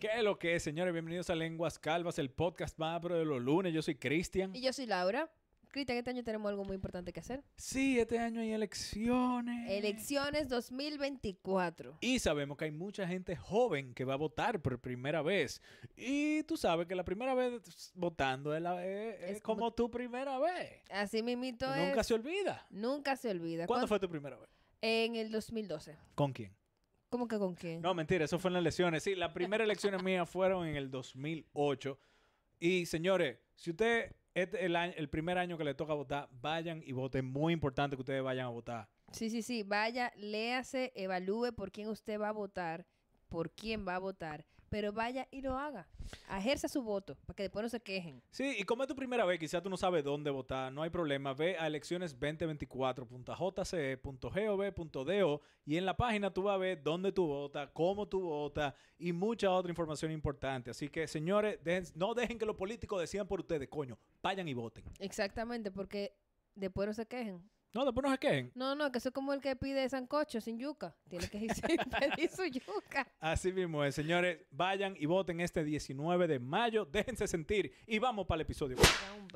¿Qué es lo que es, señores? Bienvenidos a Lenguas Calvas, el podcast más pro de los lunes. Yo soy Cristian. Y yo soy Laura. Cristian, este año tenemos algo muy importante que hacer. Sí, este año hay elecciones. Elecciones 2024. Y sabemos que hay mucha gente joven que va a votar por primera vez. Y tú sabes que la primera vez votando es, eh, eh, como, tu primera vez. Así mismito Nunca se olvida. Nunca se olvida. ¿Cuándo fue tu primera vez? En el 2012. ¿Con quién? ¿Cómo que con quién? No, mentira, eso fue en las elecciones. Sí, las primeras elecciones mías fueron en el 2008. Y señores, si usted es el, el primer año que le toca votar, vayan y voten. Muy importante que ustedes vayan a votar. Sí, sí, sí. Vaya, léase, evalúe por quién usted va a votar, por quién va a votar pero vaya y lo haga. Ejerza su voto para que después no se quejen. Sí, y como es tu primera vez, quizás tú no sabes dónde votar, no hay problema. Ve a elecciones2024.jce.gov.do y en la página tú vas a ver dónde tú votas, cómo tú votas y mucha otra información importante. Así que, señores, no dejen que los políticos decían por ustedes, coño. Vayan y voten. Exactamente, porque después no se quejen. No, después no sé No, no, que eso es como el que pide sancocho sin yuca. Tiene que pedir su yuca. Así mismo es, señores. Vayan y voten este 19 de mayo. Déjense sentir. Y vamos para el episodio.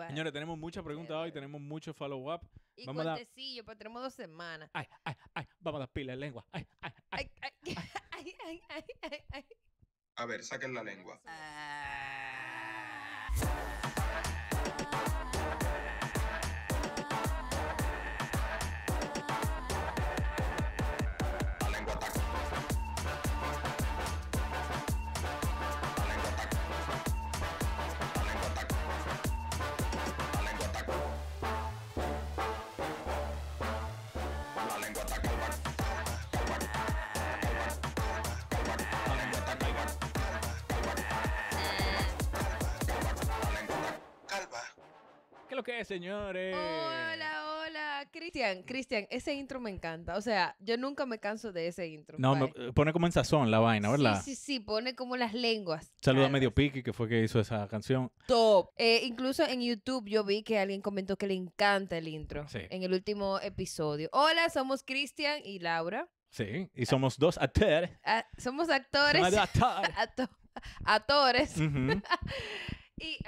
señores, tenemos muchas preguntas hoy. Tenemos mucho follow-up. Y vamos cuentecillo, pues tenemos dos semanas. Ay, ay, ay. Vamos a dar pila de lengua. Ay, ay, ay. Ay, ay, ay, ay, ay, A ver, saquen la lengua. Ah. señores? Hola, hola. Cristian, Cristian, ese intro me encanta. O sea, yo nunca me canso de ese intro. No, pone como en sazón la vaina, ¿verdad? Sí, sí, sí, pone como las lenguas. Saluda a Medio Piqui, que fue que hizo esa canción. Top. Eh, incluso en YouTube yo vi que alguien comentó que le encanta el intro. En el último episodio. Hola, somos Cristian y Laura. Sí, y somos dos actores. Ah, somos actores. actores. Actores. y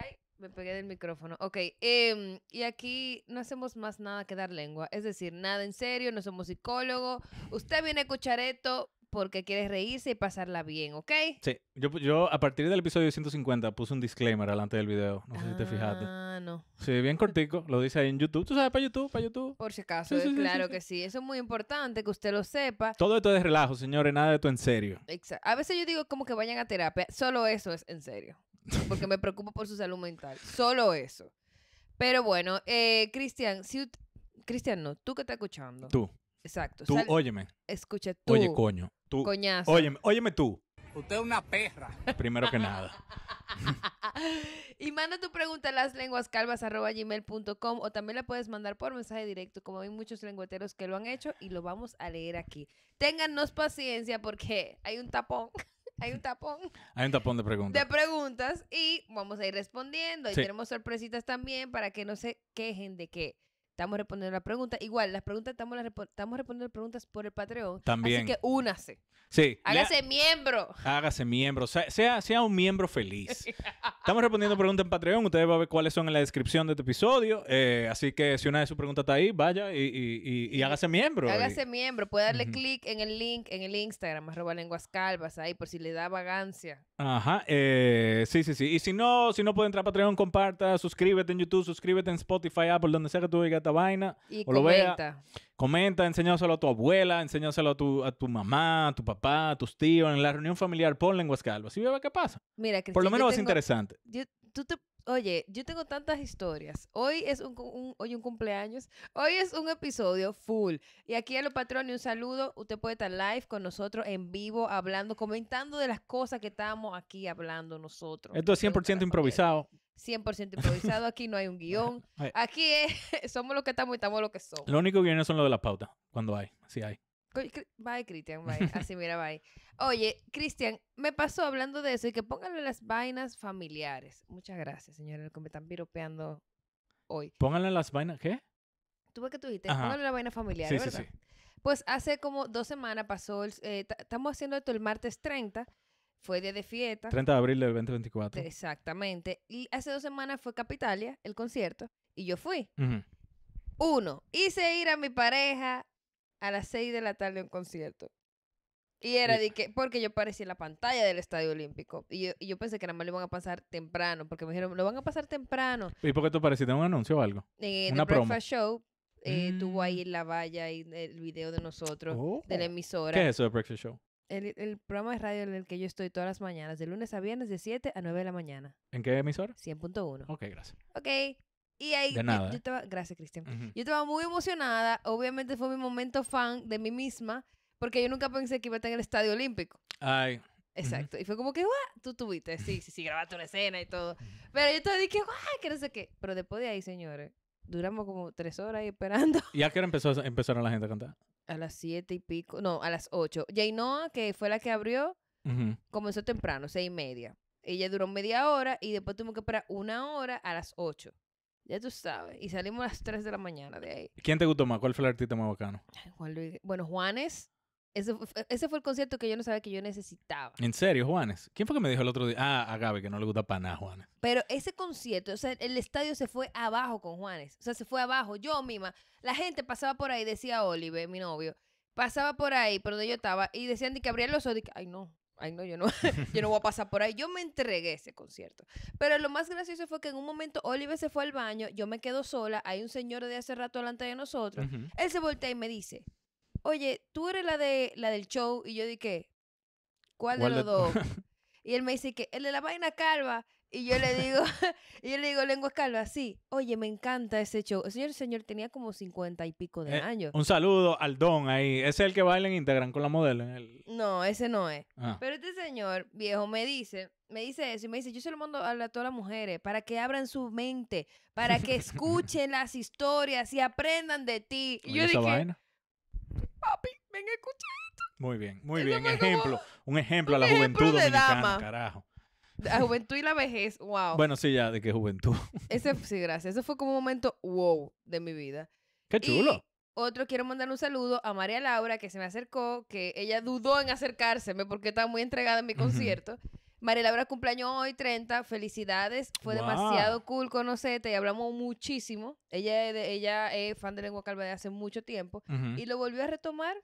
me pegué del micrófono. Ok, em, y aquí no hacemos más nada que dar lengua. Es decir, nada en serio, no somos psicólogos. Usted viene a escuchar esto porque quiere reírse y pasarla bien, ¿ok? Sí, yo, yo a partir del episodio 150 puse un disclaimer delante del video. No sé si te fijaste. Ah, no. Sí, bien cortico, lo dice ahí en YouTube. ¿Tú sabes para YouTube? Para YouTube. Por si acaso, eh, claro que sí. Eso es muy importante que usted lo sepa. Todo esto es relajo, señores, nada de esto en serio. Exacto. A veces yo digo como que vayan a terapia, solo eso es en serio. porque me preocupo por su salud mental. Solo eso. Pero bueno, eh, Cristian, si, Cristian no, tú que estás escuchando. Tú. Exacto. Tú, óyeme. Escucha tú. Oye, coño. Tú. Coñazo. Óyeme, tú. Usted es una perra. Primero que nada. y manda tu pregunta a laslenguascalvas.gmail.com o también la puedes mandar por mensaje directo, como hay muchos lengueteros que lo han hecho y lo vamos a leer aquí. Téngannos paciencia porque hay un tapón. Hay un tapón. Hay un tapón de preguntas. De preguntas y vamos a ir respondiendo. Y tenemos sorpresitas también para que no se quejen de que Estamos respondiendo la pregunta Igual, las preguntas, estamos, estamos respondiendo preguntas por el Patreon. Así que únase. Sí. Hágase miembro. Hágase miembro. Sea, sea, un miembro feliz. estamos respondiendo preguntas en Patreon. Ustedes van a ver cuáles son en la descripción de este episodio. Eh, así que si una de sus preguntas está ahí, vaya y, y, hágase miembro. Hágase miembro. Puede darle clic en el link, en el Instagram, arroba lenguas calvas, ahí, por si le da vagancia. Ajá, eh, sí, sí, sí. Y si no, si no puede entrar a Patreon, comparta, suscríbete en YouTube, suscríbete en Spotify, Apple, donde sea que tú digas esta vaina. Y o comenta. Lo vea. Comenta, enséñaselo a tu abuela, enséñaselo a tu, a tu mamá, a tu papá, a tus tíos, en la reunión familiar, pon lenguas calvas. Y vea qué pasa. Mira, que Por lo menos es interesante. tú te Oye, yo tengo tantas historias. Hoy es un, hoy un cumpleaños. Hoy es un episodio full. Y aquí a los patrones un saludo. Usted puede estar live con nosotros en vivo, hablando, comentando de las cosas que estamos aquí hablando nosotros. Esto es 100% improvisado. 100% improvisado. Aquí no hay un guión. Aquí somos los que estamos y estamos lo que somos. Lo único que viene son lo de las pautas, cuando hay, si hay. Bye, Cristian, bye. Así mira, bye. Oye, Cristian, me pasó hablando de eso y que pónganle las vainas familiares. Muchas gracias, señores, que me están piropeando hoy. Pónganle las vainas, ¿qué? Tuve que tú dijiste, pónganle las vainas familiares, ¿verdad? Pues hace como dos semanas pasó, eh, estamos haciendo esto el martes 30, fue día de fiesta. 30 de abril del 2024. Exactamente. Y hace dos semanas fue Capitalia, el concierto, y yo fui. Uno, hice ir a mi pareja a las 6 de la tarde un concierto. Y era de que, porque yo parecía la pantalla del Estadio Olímpico. Y yo, pensé que nada más lo iban a pasar temprano, porque me dijeron, lo van a pasar temprano. ¿Y por qué tú pareciste un anuncio o algo? Eh, Una Breakfast Show eh, tuvo ahí mm. la valla y el video de nosotros, de la oh. emisora. ¿Qué es eso de Breakfast Show? El, el, programa de radio en el que yo estoy todas las mañanas, de lunes a viernes, de 7 a 9 de la mañana. ¿En qué emisora? 100.1. Ok, gracias. Ok, y ahí Yo, gracias Cristian. Yo estaba muy emocionada, obviamente fue mi momento fan de mí misma, porque yo nunca pensé que iba a estar en el Estadio Olímpico. Ay. Exacto. Y fue como que, ¡guau! Tú tuviste, sí, sí, sí, grabaste una escena y todo. Pero yo te dije, ¡guau! Que no sé qué. Pero después de ahí, señores, duramos como tres horas ahí esperando. ¿Y a qué hora empezó, empezaron la gente a cantar? A las siete y pico, no, a las ocho. Jainoa, que fue la que abrió, comenzó temprano, seis y media. Ella duró media hora y después tuvimos que esperar una hora a las ocho. Ya tú sabes. Y salimos a las 3 de la mañana de ahí. ¿Quién te gustó más? ¿Cuál fue el artista más bacano? Bueno, Juanes. Ese fue, ese fue el concierto que yo no sabía que yo necesitaba. ¿En serio, Juanes? ¿Quién fue que me dijo el otro día? Ah, a Gaby, que no le gusta para nada, Juanes. Pero ese concierto, o sea, el estadio se fue abajo con Juanes. O sea, se fue abajo. Yo misma, la gente pasaba por ahí, decía Olive, mi novio, pasaba por ahí, por donde yo estaba, y decían de que abrían los ojos, ay, no, ay no, yo no, yo no voy a pasar por ahí. Yo me entregué ese concierto. Pero lo más gracioso fue que en un momento Oliver se fue al baño, yo me quedo sola, hay un señor de hace rato delante de nosotros. Él se voltea y me dice, oye, tú eres la, de, la del show. Y yo dije, ¿cuál, ¿Cuál de los dos? y él me dice que el de la vaina calva. Y yo le digo, y yo le digo, lengua calva, así, Oye, me encanta ese show. El señor, señor tenía como cincuenta y pico de eh, años. Un saludo al Don ahí. Ese es el que baila en Integran con la modelo. No, ese no es. Ah. Pero este señor viejo me dice, me dice eso y me dice, yo se lo mando a, a todas las mujeres para que abran su mente, para que escuchen las historias y aprendan de ti. Y yo dije, vaina? papi, ven a escuchar esto. Muy bien, muy bien. Ejemplo, un ejemplo a la juventud dominicana, carajo. La juventud y la vejez, wow. Bueno, sí, ya, de qué juventud. Ese, sí, gracias. Ese fue como un momento wow de mi vida. Qué chulo. otro, quiero mandar un saludo a María Laura, que se me acercó, que ella dudó en acercárseme porque estaba muy entregada en mi concierto. María Laura cumpleaños hoy, 30. Felicidades. Fue demasiado cool conocerte y hablamos muchísimo. Ella, ella es fan de Lengua Calva de hace mucho tiempo y lo volvió a retomar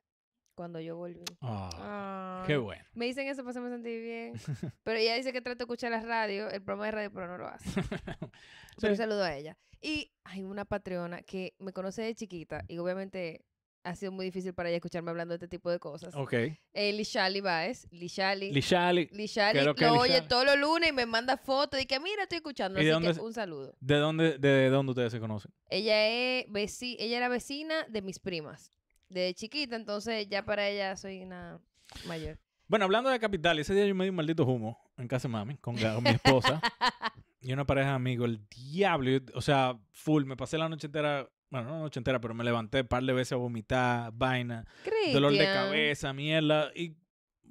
cuando yo volví. Ah, qué bueno. Me dicen eso, pues, se me sentí bien. Pero ella dice que trato de escuchar la radio, el programa de radio, pero no lo hace. Pero un saludo a ella. Y hay una patrona que me conoce de chiquita y obviamente ha sido muy difícil para ella escucharme hablando de este tipo de cosas. Ok. Eh, Lishali Baez. Lishali. Lishali. Lishali. Lo, oye todos los lunes y me manda fotos. Y que mira, estoy escuchando. así que un saludo. ¿De dónde, de, dónde ustedes se conocen? Ella, es veci... ella era vecina de mis primas de chiquita, entonces ya para ella soy una mayor. Bueno, hablando de capital, ese día yo me di un maldito humo en casa de mami con, mi esposa y una pareja de amigos. El diablo, o sea, full. Me pasé la noche entera, bueno, no la noche entera, pero me levanté un par de veces a vomitar, vaina, dolor de cabeza, mierda. Y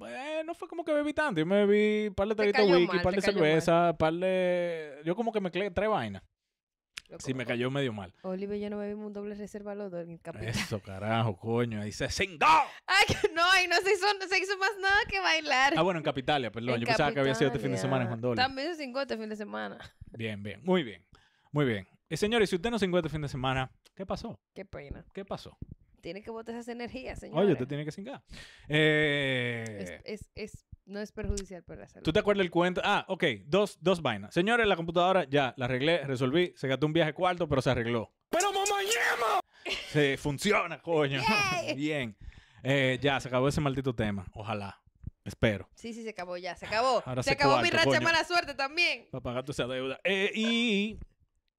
eh, no fue como que bebí tanto. Yo me bebí un par de traguitos wiki, un par de cerveza, un par de. Yo como que me tres vainas. Si sí, me cayó medio mal. Oliver ya no bebimos un doble reserva los dos en el Eso, carajo, coño. Ahí se cingó. Ay, no, ahí no se hizo, se hizo más nada que bailar. Ah, bueno, en Capitalia, perdón. Yo pensaba que había sido este fin de semana en Juan También se cingó este fin de semana. Bien, bien. Muy bien. Muy bien. Eh, señores, si usted no se este fin de semana, ¿qué pasó? Qué pena. ¿Qué pasó? Tiene que botar esas energías, señor. Oye, usted tiene que cingar. Eh... es, es no es perjudicial para la salud. ¿Tú te acuerdas el cuento? Ah, ok, dos, vainas. Señores, la computadora ya la arreglé, resolví, se gastó un viaje cuarto, pero se arregló. ¡Pero mamá llama! Se funciona, coño. Bien. Eh, ya, se acabó ese maldito tema. Ojalá. Espero. Sí, sí, se acabó ya, se acabó. se, acabó mi racha mala suerte también. Para pagar tu deuda. Eh, y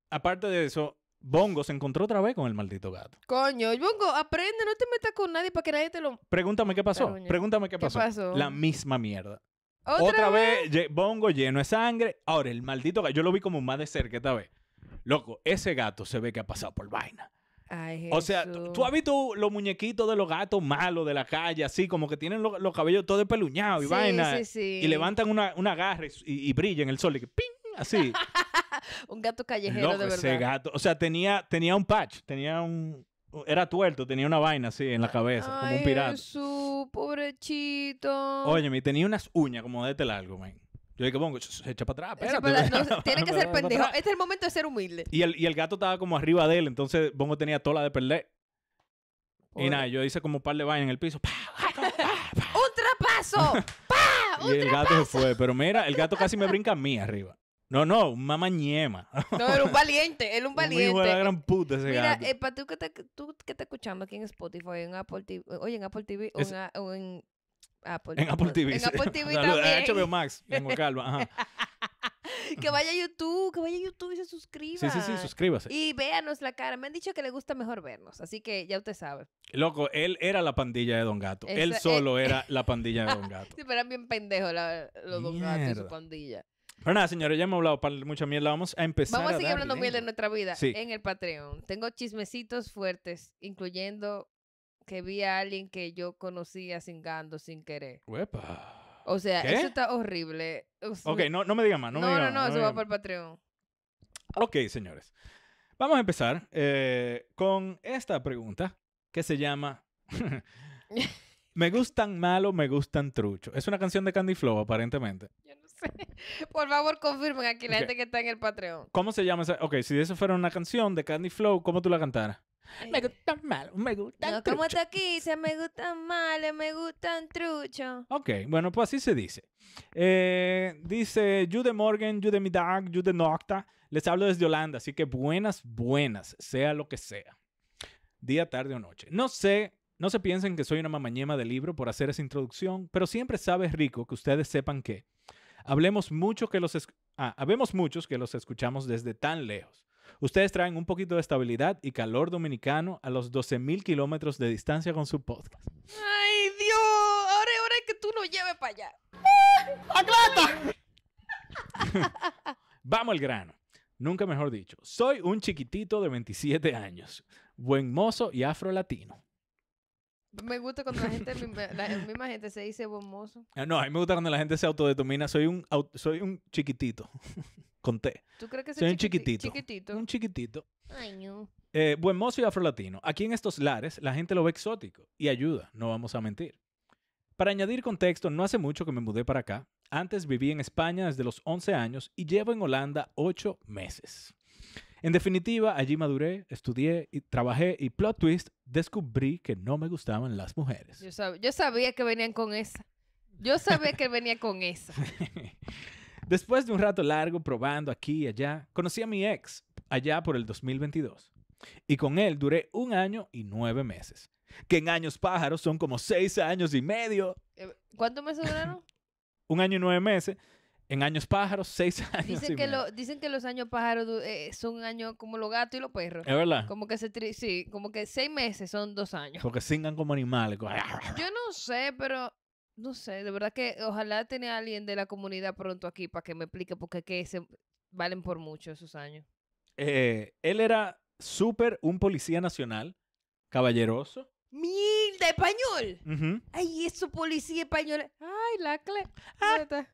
aparte de eso, Bongo se encontró otra vez con el maldito gato. Coño, Bongo, aprende, no te metas con nadie para que nadie te lo. Pregúntame qué pasó. Pregúntame qué pasó. La misma mierda. Otra, vez, Bongo lleno de sangre. Ahora, el maldito gato, yo lo vi como más de cerca esta vez. Loco, ese gato se ve que ha pasado por vaina. o sea, ¿tú, has visto los muñequitos de los gatos malos de la calle, así como que tienen los cabellos todos peluñados y vaina. Y levantan una, garra y, brilla brillan en el sol y que ¡ping! así. un gato callejero, de verdad. Ese gato. O sea, tenía, tenía un patch, tenía un. Era tuerto, tenía una vaina así en la cabeza, como un pirata. Jesús, pobrecito. me tenía unas uñas como de este largo, man. Yo dije, pongo, se echa para atrás. no, tiene que ser pendejo. Este es el momento de ser humilde. Y el, y el gato estaba como arriba de él, entonces Bongo tenía tola de perder. Y nada, yo hice como un par de vainas en el piso. ¡Un trapazo! y el gato se fue. Pero mira, el gato casi me brinca a mí arriba. No, no, un mamañema. No, era un valiente, era un valiente. Un hijo de la gran puta ese Mira, gato. Mira, eh, para tú que, te, estás escuchando aquí en Spotify, en Apple TV, oye, en Apple TV, o en, Apple, en Apple TV. En Apple TV De también. Eh, HBO Max, tengo calma. Ajá. que vaya a YouTube, que vaya a YouTube y se suscriba. Sí, sí, sí, suscríbase. Y véanos la cara. Me han dicho que le gusta mejor vernos, así que ya usted sabe. Loco, él era la pandilla de Don Gato. él solo eh, era la pandilla de Don Gato. sí, pero eran bien pendejos los Don Gato y su pandilla. Pero nada, señores, ya hemos hablado para mucha mierda. Vamos a empezar. Vamos a, seguir hablando mierda de nuestra vida en el Patreon. Tengo chismecitos fuertes, incluyendo que vi a alguien que yo conocía singando sin querer. O sea, eso está horrible. ok, no, no me digan más. No, no, no, no, eso va para el Patreon. Ok, señores. Vamos a empezar eh, con esta pregunta que se llama Me gustan malo, me gustan trucho. Es una canción de Candy Flow, aparentemente. Por favor, confirmen aquí la gente que está en el Patreon. ¿Cómo se llama esa? Ok, si eso fuera una canción de Candy Flow, ¿cómo tú la cantaras? Me eh. gustan mal, me gustan no, como está aquí, se me gusta mal, me gustan eh, trucho. Ok, bueno, pues así se dice. Eh, dice, you de Morgan, you de Jude Nocta. Les hablo desde Holanda, así que buenas, buenas, sea lo que sea. Día, tarde o noche. No sé no se piensen que soy una mamañema de libro por hacer esa introducción, pero siempre sabes, rico que ustedes sepan que Hablemos mucho que los ah, muchos que los escuchamos desde tan lejos. Ustedes traen un poquito de estabilidad y calor dominicano a los 12.000 kilómetros de distancia con su podcast. ¡Ay, Dios! Ahora, hora de que tú lo lleves para allá. ¡Aclata! Vamos al grano. Nunca mejor dicho. Soy un chiquitito de 27 años, buen mozo y afro-latino. Me gusta cuando la gente, la misma gente se dice mozo. Ah, no, a mí me gusta cuando la gente se autodetermina. Soy un, soy un chiquitito. conté. ¿Tú crees que soy, un chiquitito? chiquitito? Un chiquitito. Ay, no. Eh, buen mozo y afrolatino. Aquí en estos lares la gente lo ve exótico y ayuda, no vamos a mentir. Para añadir contexto, no hace mucho que me mudé para acá. Antes viví en España desde los 11 años y llevo en Holanda 8 meses. En definitiva, allí maduré, estudié, y trabajé y plot twist, descubrí que no me gustaban las mujeres. Yo, sabía que venían con esa. Yo sabía que venía con esa. Después de un rato largo probando aquí y allá, conocí a mi ex allá por el 2022. Y con él duré un año y nueve meses. Que en años pájaros son como seis años y medio. Eh, ¿Cuántos meses duraron? un año y nueve meses. En años pájaros, seis años. Dicen, que, lo, dicen que los años pájaros eh, son años como los gatos y los perros. Es verdad. Como que se sí, como que seis meses son dos años. Porque singan como animales. Yo no sé, pero no sé. De verdad que ojalá tenga alguien de la comunidad pronto aquí para que me explique porque qué se valen por mucho esos años. Eh, él era súper un policía nacional, caballeroso. ¡Mil de ¡Español! ¡Ay, es ¡Ay, eso policía español! ¡Ay, la cle... Ah.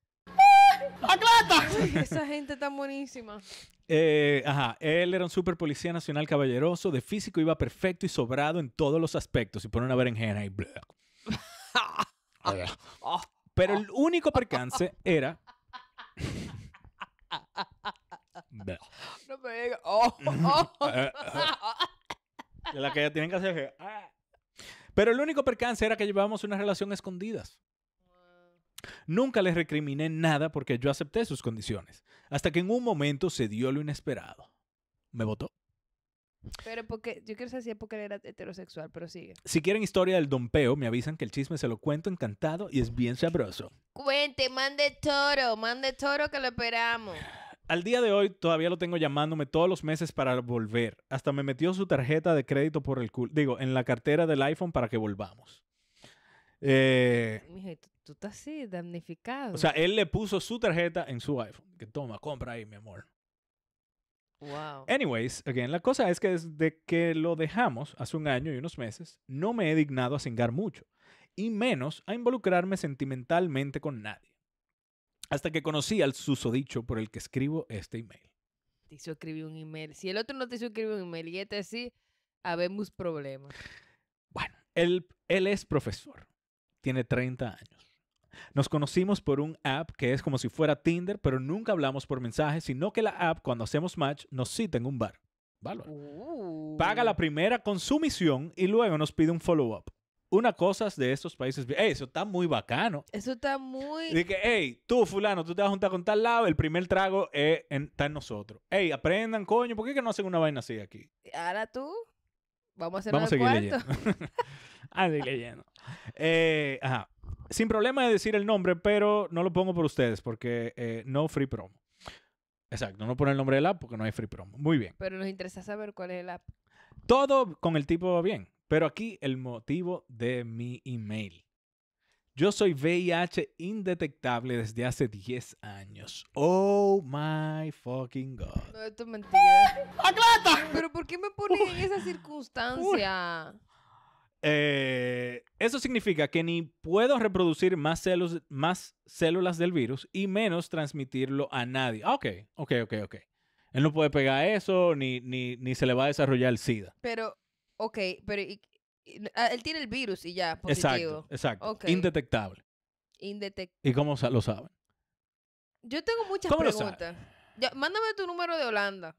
¡Aclata! Esa gente tan buenísima. Eh, ajá, él era un super policía nacional caballeroso, de físico iba perfecto y sobrado en todos los aspectos. Y pone una berenjena y Pero el único percance era. no me oh. eh, la que tienen que hacer. Ah. Pero el único percance era que llevábamos una relación escondidas. Nunca les recriminé nada porque yo acepté sus condiciones, hasta que en un momento se dio lo inesperado. Me votó. Pero porque, yo creo que porque era heterosexual, pero sigue. Si quieren historia del dompeo, me avisan que el chisme se lo cuento encantado y es bien sabroso. Cuente, mande toro, mande toro que lo esperamos. Al día de hoy todavía lo tengo llamándome todos los meses para volver. Hasta me metió su tarjeta de crédito por el culo, digo, en la cartera del iPhone para que volvamos. Eh, tú estás así, damnificado. O sea, él le puso su tarjeta en su iPhone. Que toma, compra ahí, mi amor. Wow. Anyways, again, la cosa es que desde que lo dejamos hace un año y unos meses, no me he dignado a cingar mucho y menos a involucrarme sentimentalmente con nadie. Hasta que conocí al susodicho por el que escribo este email. Te hizo escribir un email. Si el otro no te hizo escribir un email y este sí, habemos problemas. Bueno, él, él es profesor. Tiene 30 años nos conocimos por un app que es como si fuera Tinder, pero nunca hablamos por mensajes, sino que la app, cuando hacemos match, nos cita en un bar. Valor. Uh. Paga la primera con su misión y luego nos pide un follow-up. Una cosa de estos países. eso está muy bacano. Eso está muy. Dice que, hey, tú, fulano, tú te vas a juntar con tal lado, el primer trago eh, está en nosotros. hey aprendan, coño, ¿por qué que no hacen una vaina así aquí? Ahora tú. Vamos a hacer Vamos a seguir cuarto? leyendo. a ah, seguir Eh, ajá sin problema de decir el nombre, pero no lo pongo por ustedes porque eh, no free promo. Exacto, no pone el nombre del app porque no hay free promo. Muy bien. Pero nos interesa saber cuál es el app. Todo con el tipo bien. Pero aquí el motivo de mi email. Yo soy VIH indetectable desde hace 10 años. Oh my fucking God. No, esto es mentira. ¡Aclata! ¿Pero por qué me pones en esa circunstancia? Eh, eso significa que ni puedo reproducir más, células del virus y menos transmitirlo a nadie. Ah, ok, ok, ok, ok. Él no puede pegar eso ni, ni, se le va a desarrollar el SIDA. Pero, ok, pero ah, él tiene el virus y ya, positivo. Exacto, exacto. Indetectable. Indetectable. ¿Y cómo lo saben? Yo tengo muchas preguntas. mándame tu número de Holanda.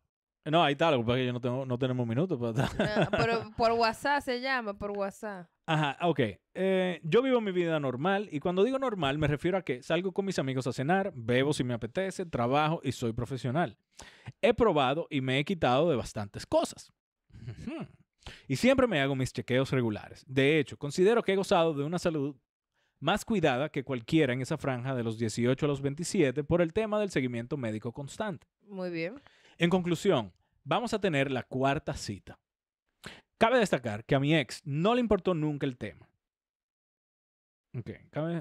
No, ahí está, lo que pasa es que yo no, tengo, no tenemos minutos para ah, por WhatsApp se llama, por WhatsApp. Ajá, ok. Eh, yo vivo mi vida normal y cuando digo normal me refiero a que salgo con mis amigos a cenar, bebo si me apetece, trabajo y soy profesional. He probado y me he quitado de bastantes cosas. Y siempre me hago mis chequeos regulares. De hecho, considero que he gozado de una salud más cuidada que cualquiera en esa franja de los 18 a los 27 por el tema del seguimiento médico constante. Muy bien. En conclusión, vamos a tener la cuarta cita. Cabe destacar que a mi ex no le importó nunca el tema. Ok,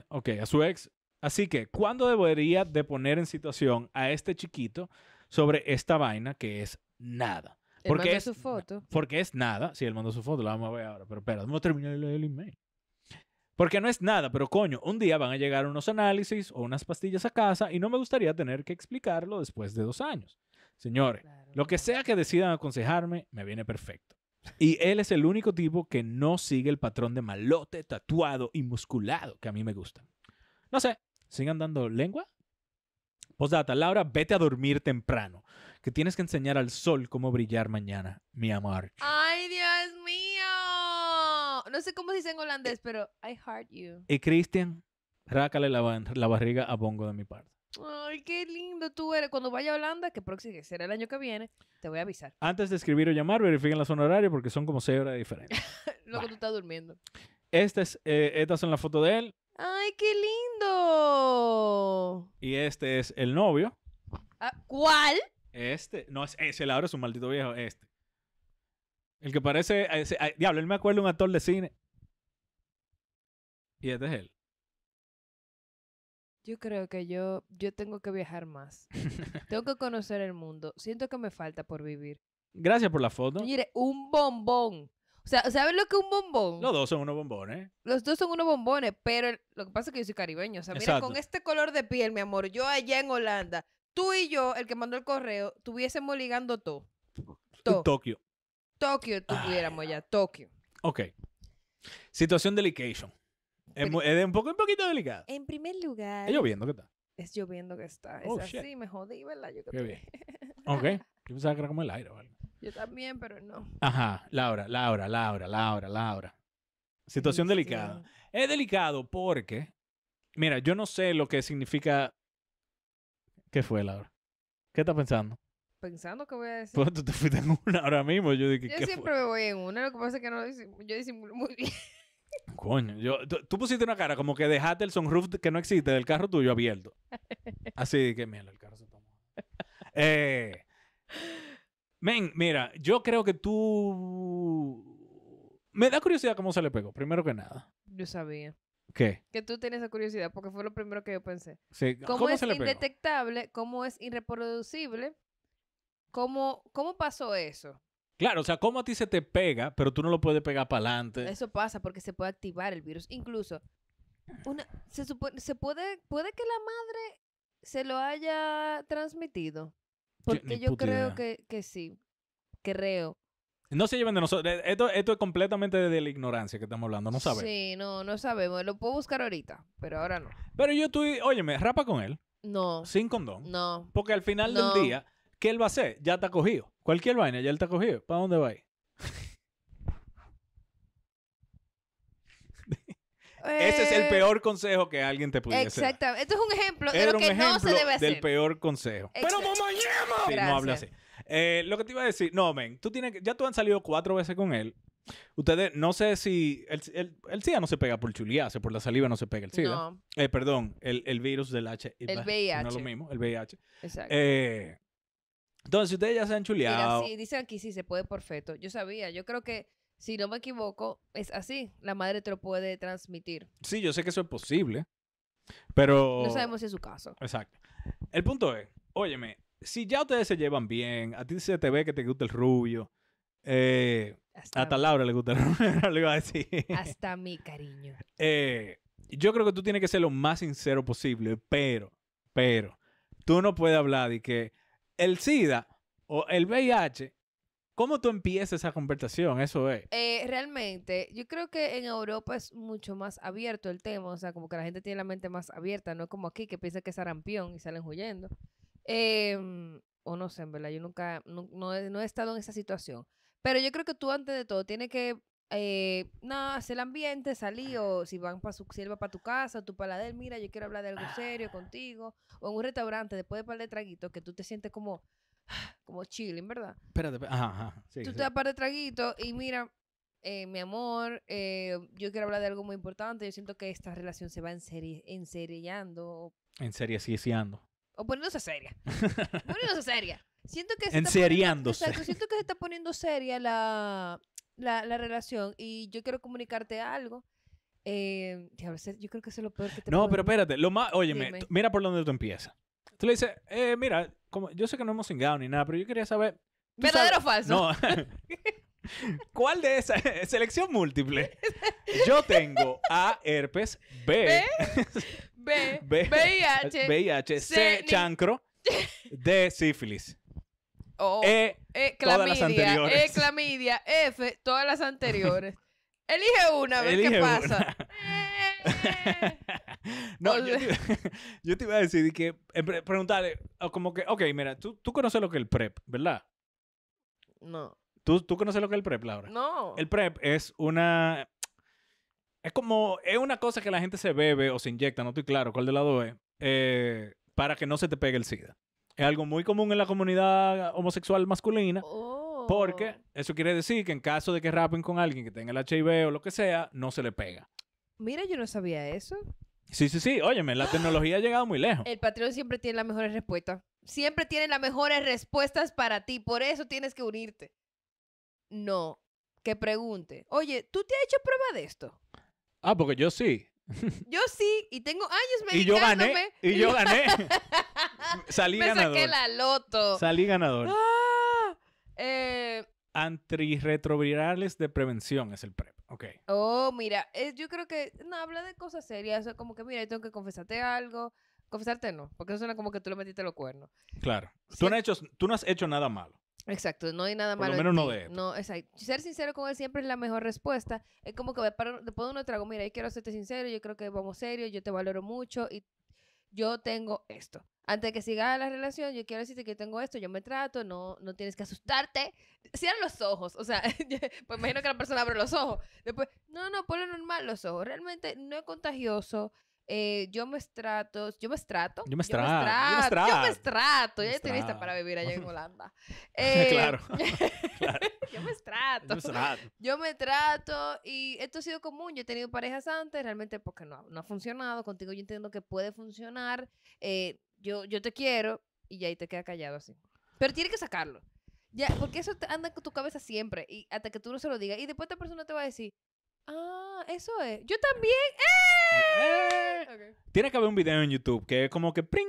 okay a su ex. Así que, ¿cuándo debería de poner en situación a este chiquito sobre esta vaina que es nada? porque es, foto. Porque es nada. Si él mandó su foto, la vamos a ver ahora. Pero espera, vamos a terminar el, el email. Porque no es nada, pero coño, un día van a llegar unos análisis o unas pastillas a casa y no me gustaría tener que explicarlo después de dos años. Señores, lo que sea que decidan aconsejarme, me viene perfecto. Y él es el único tipo que no sigue el patrón de malote, tatuado y musculado que a mí me gusta. No sé, sigan dando lengua. Posdata, Laura, vete a dormir temprano, que tienes que enseñar al sol cómo brillar mañana, mi amor. ¡Ay, Dios mío! No sé cómo se dice en holandés, pero I heart you. Y Christian, rácale la, la barriga a Bongo de mi parte. Ay, qué lindo tú eres. Cuando vaya a Holanda, que próximo será el año que viene, te voy a avisar. Antes de escribir o llamar, verifiquen la zona horaria porque son como seis horas diferentes. Lo que tú estás durmiendo. Este es, eh, estas son las fotos de él. ¡Ay, qué lindo! Y este es el novio. Ah, ¿Cuál? Este. No, es ese, el ahora es un maldito viejo. Este. El que parece. diablo, él me acuerda un actor de cine. Y este es él. Yo creo que yo, yo tengo que viajar más. tengo que conocer el mundo. Siento que me falta por vivir. Gracias por la foto. Mire, un bombón. O sea, ¿sabes lo que es un bombón? Los dos son unos bombones. Los dos son unos bombones, pero lo que pasa es que yo soy caribeño. O sea, mira, con este color de piel, mi amor, yo allá en Holanda, tú y yo, el que mandó el correo, tuviésemos ligando todo. Uh, Tokio. Tokio. Tokio tuviéramos ya, Tokio. Ok. Situación delicada. Es, de un, poco, un poquito delicado. En primer lugar. Es lloviendo, ¿qué tal? Es lloviendo que está. es oh, así, me jodí, ¿verdad? Yo Qué bien. ok. Yo pensaba que era como el aire vale Yo también, pero no. Ajá. Laura, Laura, Laura, Laura, Laura. Situación delicada. Es delicado porque. Mira, yo no sé lo que significa. ¿Qué fue, Laura? ¿Qué estás pensando? pensando que voy a decir. Pues tú te fuiste en una ahora mismo. Yo, dije, yo siempre me voy en una, lo que pasa es que no yo disimulo muy bien. Coño, yo, tú pusiste una cara como que dejaste el sunroof que no existe del carro tuyo abierto. Así que, mira, el carro se tomó. Eh, men, mira, yo creo que tú... Me da curiosidad cómo se le pegó, primero que nada. Yo sabía. ¿Qué? Que tú tienes esa curiosidad, porque fue lo primero que yo pensé. Sí. ¿Cómo, es indetectable? ¿Cómo es irreproducible? ¿Cómo, ¿Cómo pasó eso? Claro, o sea, cómo a ti se te pega, pero tú no lo puedes pegar para adelante. Eso pasa porque se puede activar el virus. Incluso, una, se, se puede, puede que la madre se lo haya transmitido. Porque yo, creo que, que, sí. Creo. No se lleven de nosotros. Eh, esto, esto es completamente desde la ignorancia que estamos hablando. No sabemos. Sí, no, no sabemos. Lo puedo buscar ahorita, pero ahora no. Pero yo estoy, óyeme, rapa con él. No. Sin condón. No. Porque al final del día, ¿Qué él va a hacer? Ya está cogido. Cualquier vaina, ya él está cogido. ¿Para dónde va? Ese es el eh, peor consejo que alguien te hacer. Exactamente. Esto es un ejemplo de lo que no se debe hacer. Del peor consejo. Pero mamá Sí, no habla así. Eh, lo que te iba a decir, no, men, tú tienes que, ya tú han salido cuatro veces con él. Ustedes, no sé si el, el, SIDA no se pega por chuliarse, por la saliva no se pega el SIDA. No. Eh, perdón, el, el virus del H. El VIH. No es lo mismo, el VIH. Exacto. Eh, entonces, si ustedes ya se han chuleado. Mira, sí, dice aquí sí se puede por feto. Yo sabía, yo creo que, si no me equivoco, es así. La madre te lo puede transmitir. Sí, yo sé que eso es posible. Pero. No sabemos si es su caso. Exacto. El punto es, Óyeme, si ya ustedes se llevan bien, a ti se te ve que te gusta el rubio. Eh, hasta, Laura le gusta el rubio, le iba a decir. Hasta mi cariño. Eh, yo creo que tú tienes que ser lo más sincero posible, pero, pero, tú no puedes hablar de que el SIDA o el VIH, ¿cómo tú empiezas esa conversación? Eso es. Eh, realmente, yo creo que en Europa es mucho más abierto el tema, o sea, como que la gente tiene la mente más abierta, no es como aquí que piensa que es arampión y salen huyendo. Em, o no sé, en verdad, yo nunca, no, he, no he estado en esa situación. Pero yo creo que tú antes de todo tienes que eh, nada, el ambiente, salí, o si van para su, va para tu casa, tu paladel, mira, yo quiero hablar de algo serio ah. contigo, o en un restaurante, después de par de traguitos, que tú te sientes como, como chilling, ¿verdad? Espérate, ajá, ajá. tú te das par de traguitos y mira, eh, mi amor, eh, yo quiero hablar de algo muy importante, yo siento que esta relación se va serio enseriando. Enseriando. O poniéndose seria. poniéndose seria. Siento que siento que se está poniendo seria la la, la relación y yo quiero comunicarte algo. Eh, yo creo que eso es lo peor que te No, pero espérate, lo más, óyeme, mira por dónde tú empiezas. Tú le dices, eh, mira, como, yo sé que no hemos cingado ni nada, pero yo quería saber. ¿Verdadero o falso? No. ¿Cuál de esas? Selección múltiple. Yo tengo A, herpes, B, B, B, B VIH, C, C chancro, D, sífilis e, clamidia, eh, todas E, clamidia, F, todas las anteriores. Elige una, a ver qué pasa. no, yo te, iba a decir que preguntarle, como que, ok, mira, tú, tú conoces lo que es el PrEP, ¿verdad? No. ¿Tú, conoces lo que es el PrEP, Laura? No. El PrEP es una. Es como. Es una cosa que la gente se bebe o se inyecta, no estoy claro cuál de lado es. para que no se te pegue el SIDA. Es algo muy común en la comunidad homosexual masculina. Oh. Porque eso quiere decir que en caso de que rapen con alguien que tenga el HIV o lo que sea, no se le pega. Mira, yo no sabía eso. Sí, sí, sí. Óyeme, la tecnología ha llegado muy lejos. El Patreon siempre tiene las mejores respuestas. Siempre tiene las mejores respuestas para ti. Por eso tienes que unirte. No, que pregunte. Oye, ¿tú te has hecho prueba de esto? Ah, porque yo sí. yo sí, y tengo años Y yo gané, y yo gané. Salí ganador. Salí ah, ganador. Eh, Antirretrovirales de prevención es el PrEP. Ok. Oh, mira, eh, yo creo que no habla de cosas serias. como que, mira, tengo que confesarte algo. Confesarte no, porque eso suena como que tú le metiste los cuernos. Claro. Tú, no has hecho, tú no has hecho nada malo. Exacto, no hay nada malo. menos no de. No, exacto. Ser sincero con él siempre es la mejor respuesta. Es como que para, después uno trago, mira, yo quiero serte sincero, yo creo que vamos serio, yo te valoro mucho y yo tengo esto. Antes de que siga la relación, yo quiero decirte que yo tengo esto, yo me trato, no, no tienes que asustarte. Cierra los ojos, o sea, pues imagino que la persona abre los ojos. Después, no, no, ponlo normal los ojos. Realmente no es contagioso, eh, yo me estrato, yo me trato Yo me estrato. Yo me trato Yo estoy lista para vivir allá en Holanda. claro. Eh, yo me estrato. Yo me trato y esto ha sido común. Yo he tenido parejas antes, realmente porque no, no ha funcionado. Contigo yo entiendo que puede funcionar. Eh, yo, yo te quiero y ya ahí te queda callado así. Pero tiene que sacarlo. Ya, porque eso te anda con tu cabeza siempre y hasta que tú no se lo digas. Y después esta persona te va a decir, Ah, eso es. Yo también. Eh. Tiene que haber un video en YouTube que es como que ting,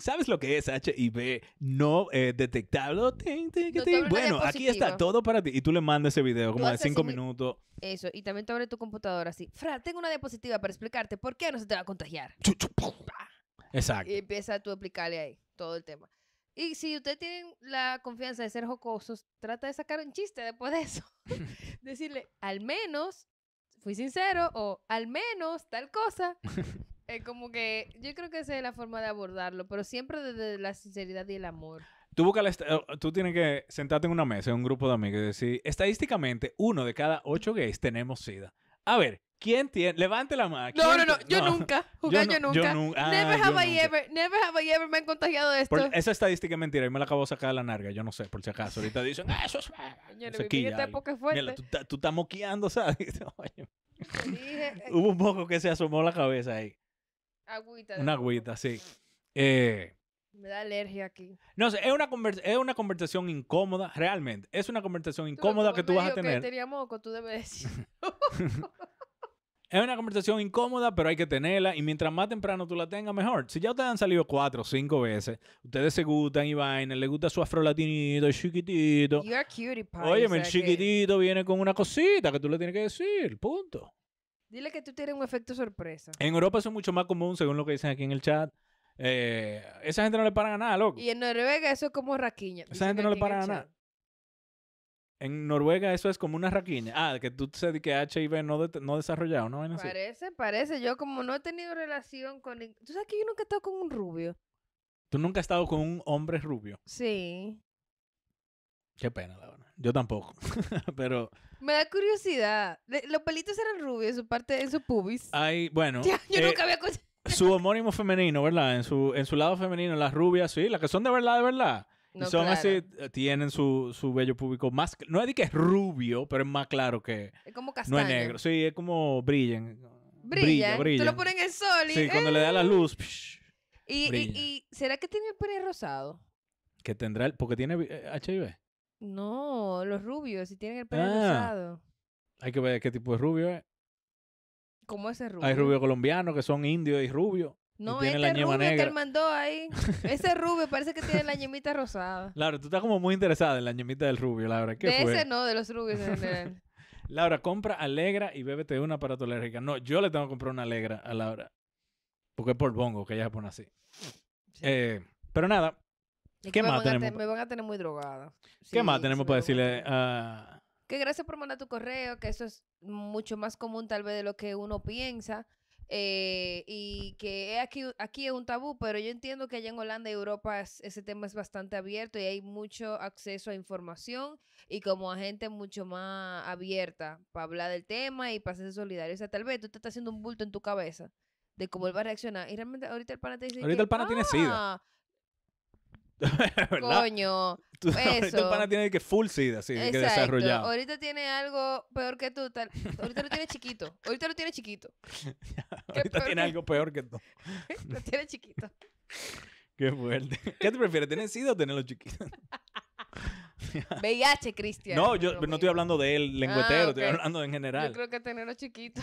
¿Sabes lo que es H No eh, detectable. Bueno, aquí está todo para ti. Y tú le mandas ese video como de cinco minutos. Eso. Y también te abre tu computadora así. Fra, tengo una diapositiva para explicarte por qué no se te va a contagiar. Exacto. Y empieza tú a explicarle ahí todo el tema. Y si usted tiene la confianza de ser jocosos, trata de sacar un chiste después de eso. Decirle, al menos, fui sincero, o al menos tal cosa. Es como que yo creo que esa es la forma de abordarlo, pero siempre desde la sinceridad y el amor. Tú, este, tú tienes que sentarte en una mesa, en un grupo de amigos y decir, estadísticamente, uno de cada ocho gays tenemos SIDA. A ver, ¿Quién tiene? Levante la mano. No, no, no. Yo nunca. Jugar ah, yo, nunca. never have I ever. Never have I ever me han contagiado de esto. esa estadística es mentira. Yo me la acabo de sacar de la narga. Yo no sé, por si acaso. Ahorita dicen, ah, eso es... Yo no Mira, tú, estás moqueando, ¿sabes? Oye. Eh, Hubo un poco que se asomó la cabeza ahí. Agüita. Una agüita, sí. Eh, me da alergia aquí. No sé, es una, es una conversación incómoda, realmente. Es una conversación incómoda que tú vas a tener. Que tenía moco, tú debes es una conversación incómoda, pero hay que tenerla y mientras más temprano tú la tengas, mejor. Si ya ustedes han salido cuatro o cinco veces, ustedes se gustan y vainas, les gusta su afrolatinito, chiquitito. Oye, el chiquitito viene con una cosita que tú le tienes que decir, punto. Dile que tú tienes un efecto sorpresa. En Europa eso es mucho más común, según lo que dicen aquí en el chat. Eh, esa gente no le para nada, loco. Y en Noruega eso es como raquiña. Esa gente no le para nada. En Noruega eso es como una raquina. Ah, que tú sé que HIV no, no desarrollado, ¿no? Parece, parece. Yo como no he tenido relación con... ¿Tú sabes que yo nunca he estado con un rubio? ¿Tú nunca has estado con un hombre rubio? Sí. Qué pena, la verdad. Yo tampoco. Pero... Me da curiosidad. los pelitos eran rubios en su parte, en su pubis. Ay, bueno. yo eh, nunca había su homónimo femenino, ¿verdad? En su, en su lado femenino, las rubias, sí, las que son de verdad, de verdad son así, eh, tienen su, su vello público más... No es de que es rubio, pero es más claro que... Es como castaño. No es negro. Sí, es como brillan. Brilla, brillan. lo pones en el sol y... Sí, cuando le da la ¡eh! luz... y, será que tiene el pene rosado? Que tendrá... El, porque tiene HIV. Eh, no, los rubios, si tienen el pene ah. rosado. Hay que ver qué tipo de rubio es. ¿Cómo es el rubio? Hay rubio colombiano que son indios y rubios. No, tiene este la rubio que él mandó ahí. Ese rubio parece que tiene la ñemita rosada. Laura, tú estás como muy interesada en la ñemita del rubio, Laura. ¿Qué de ese no, de los rubios en Laura, compra Alegra y bébete una para tu alérgica. No, yo le tengo que comprar una Alegra a Laura. Porque es por bongo que ella se pone así. Eh, pero nada. ¿Qué más tenemos? me van a tener muy drogada. ¿Qué más tenemos para decirle a... Que gracias por mandar tu correo, que eso es mucho más común tal vez de lo que uno piensa. Eh, y que aquí, aquí es un tabú, pero yo entiendo que allá en Holanda y Europa ese tema es bastante abierto y hay mucho acceso a información y como a gente mucho más abierta para hablar del tema y para ser solidario. O sea, tal vez tú te estás haciendo un bulto en tu cabeza de cómo él va a reaccionar. Y realmente ahorita el pana te dice... Ahorita el pana tiene sida. Ah, Coño. eso. Tu pana tiene que full seed, así, que desarrollado. Ahorita tiene algo peor que tú. Ahorita lo tiene chiquito. Ahorita lo tiene chiquito. ahorita tiene algo peor que tú. lo tiene chiquito. Qué fuerte. ¿Qué te prefieres, tener seed o tenerlo chiquito? VIH, Cristian. No, yo no estoy hablando de él lengüetero, ah, estoy hablando en general. Yo creo que tenerlo chiquito.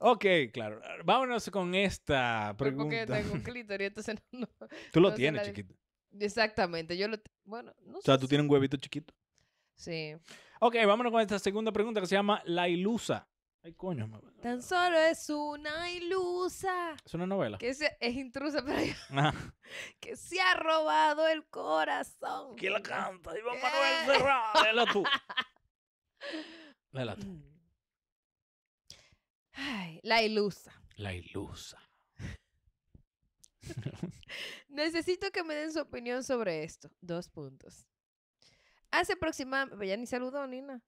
ok, claro. Vámonos con esta pregunta. Porque tengo un clítoris, entonces no. Tú lo tienes, chiquito. Exactamente, yo lo... Bueno, no O sea, tú tienes un huevito chiquito. Sí. Ok, vámonos con esta segunda pregunta que se llama La Ilusa. Ay, coño. me- Tan solo es una ilusa Es una novela. es intrusa, pero ah. que se ha robado el corazón. ¿Quién la canta? Iván Manuel no eh. Serra. tú. tú. Mm. Ay, la ilusa. La Ilusa. Necesito que me den su opinión sobre esto. Dos puntos. Hace aproximadamente. Ya ni saludó, Nina.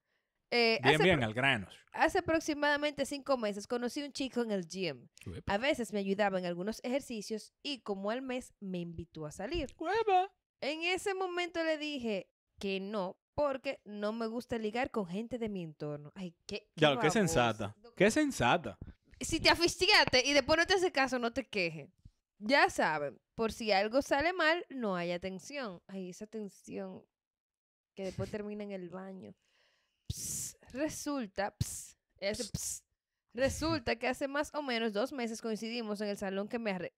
Eh, bien, al grano. Hace aproximadamente cinco meses conocí un chico en el gym. A veces me ayudaba en algunos ejercicios y como al mes me invitó a salir. En ese momento le dije que no, porque no me gusta ligar con gente de mi entorno. Ay, qué, qué claro, qué sensata. Qué sensata. Si te asfixiaste y después no te hace caso, no te quejes ya saben, por si algo sale mal, no hay atención. Hay esa tensión que después termina en el baño. resulta, resulta que hace más o menos dos meses coincidimos en el salón que me,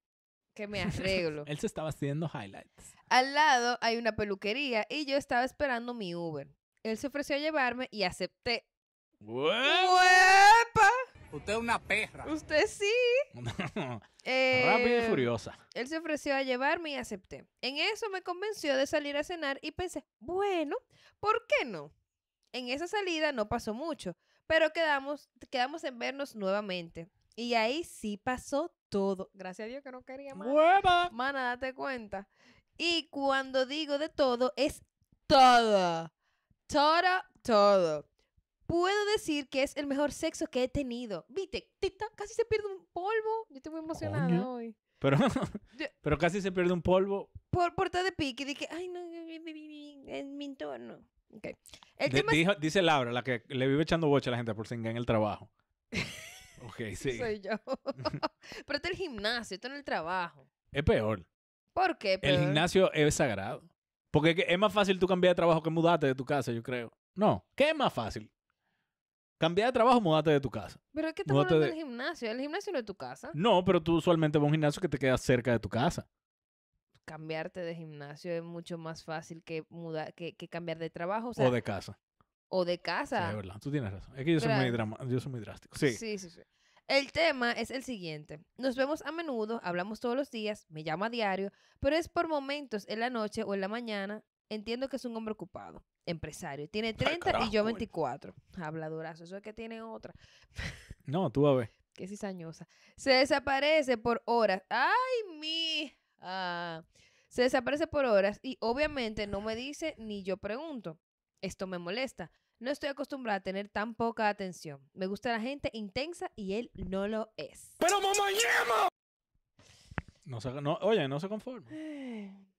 que me arreglo. Él se estaba haciendo highlights. Al lado hay una peluquería y yo estaba esperando mi Uber. Él se ofreció a llevarme y acepté. Usted es una perra. Usted sí. Eh, Rápida y furiosa. Él se ofreció a llevarme y acepté. En eso me convenció de salir a cenar y pensé, bueno, ¿por qué no? En esa salida no pasó mucho, pero quedamos, quedamos en vernos nuevamente. Y ahí sí pasó todo. Gracias a Dios que no quería más. ¡Hueva! Mana, date cuenta. Y cuando digo de todo, es todo. Todo, todo puedo decir que es el mejor sexo que he tenido. Viste, tita, casi se pierde un polvo. Yo estoy muy emocionada hoy. Pero, pero casi se pierde un polvo. Por, por de pique. Dije, ay, no, en mi entorno. Okay. Dice Laura, la que le vive echando boche a la gente por si en el trabajo. Ok, sí. Soy yo. pero está el gimnasio, está en el trabajo. Es peor. ¿Por qué? El gimnasio es sagrado. Porque es más fácil tú cambiar de trabajo que mudarte de tu casa, yo creo. No, ¿qué es más fácil? Cambiar de trabajo, mudarte de tu casa. Pero es que estamos hablando del gimnasio. El gimnasio no es tu casa. No, pero tú usualmente vas a un gimnasio que te queda cerca de tu casa. Cambiarte de gimnasio es mucho más fácil que, muda... que, cambiar de trabajo. O, de casa. O de casa. Sí, verdad. Tú tienes razón. Es que yo soy, muy, drástico. sí, sí, sí. El tema es el siguiente. Nos vemos a menudo, hablamos todos los días, me llama a diario, pero es por momentos en la noche o en la mañana. Entiendo que es un hombre ocupado empresario. Tiene 30 y yo 24. Habladurazo, Eso es que tiene otra. No, tú a ver. Qué cizañosa. Se desaparece por horas. ¡Ay, mi! Se desaparece por horas y obviamente no me dice ni yo pregunto. Esto me molesta. No estoy acostumbrada a tener tan poca atención. Me gusta la gente intensa y él no lo es. ¡Pero mamá No se, no, oye, no se conforma.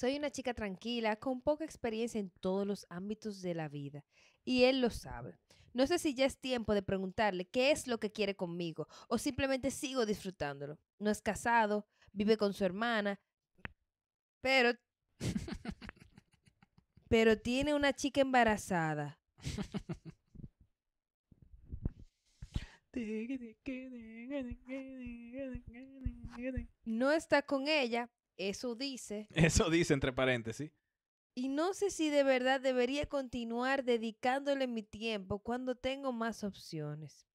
Soy una chica tranquila, con poca experiencia en todos los ámbitos de la vida. Y él lo sabe. No sé si ya es tiempo de preguntarle qué es lo que quiere conmigo o simplemente sigo disfrutándolo. No es casado, vive con su hermana, pero... pero tiene una chica embarazada. No está con ella, eso dice. Eso dice entre paréntesis. Y no sé si de verdad debería continuar dedicándole mi tiempo cuando tengo más opciones.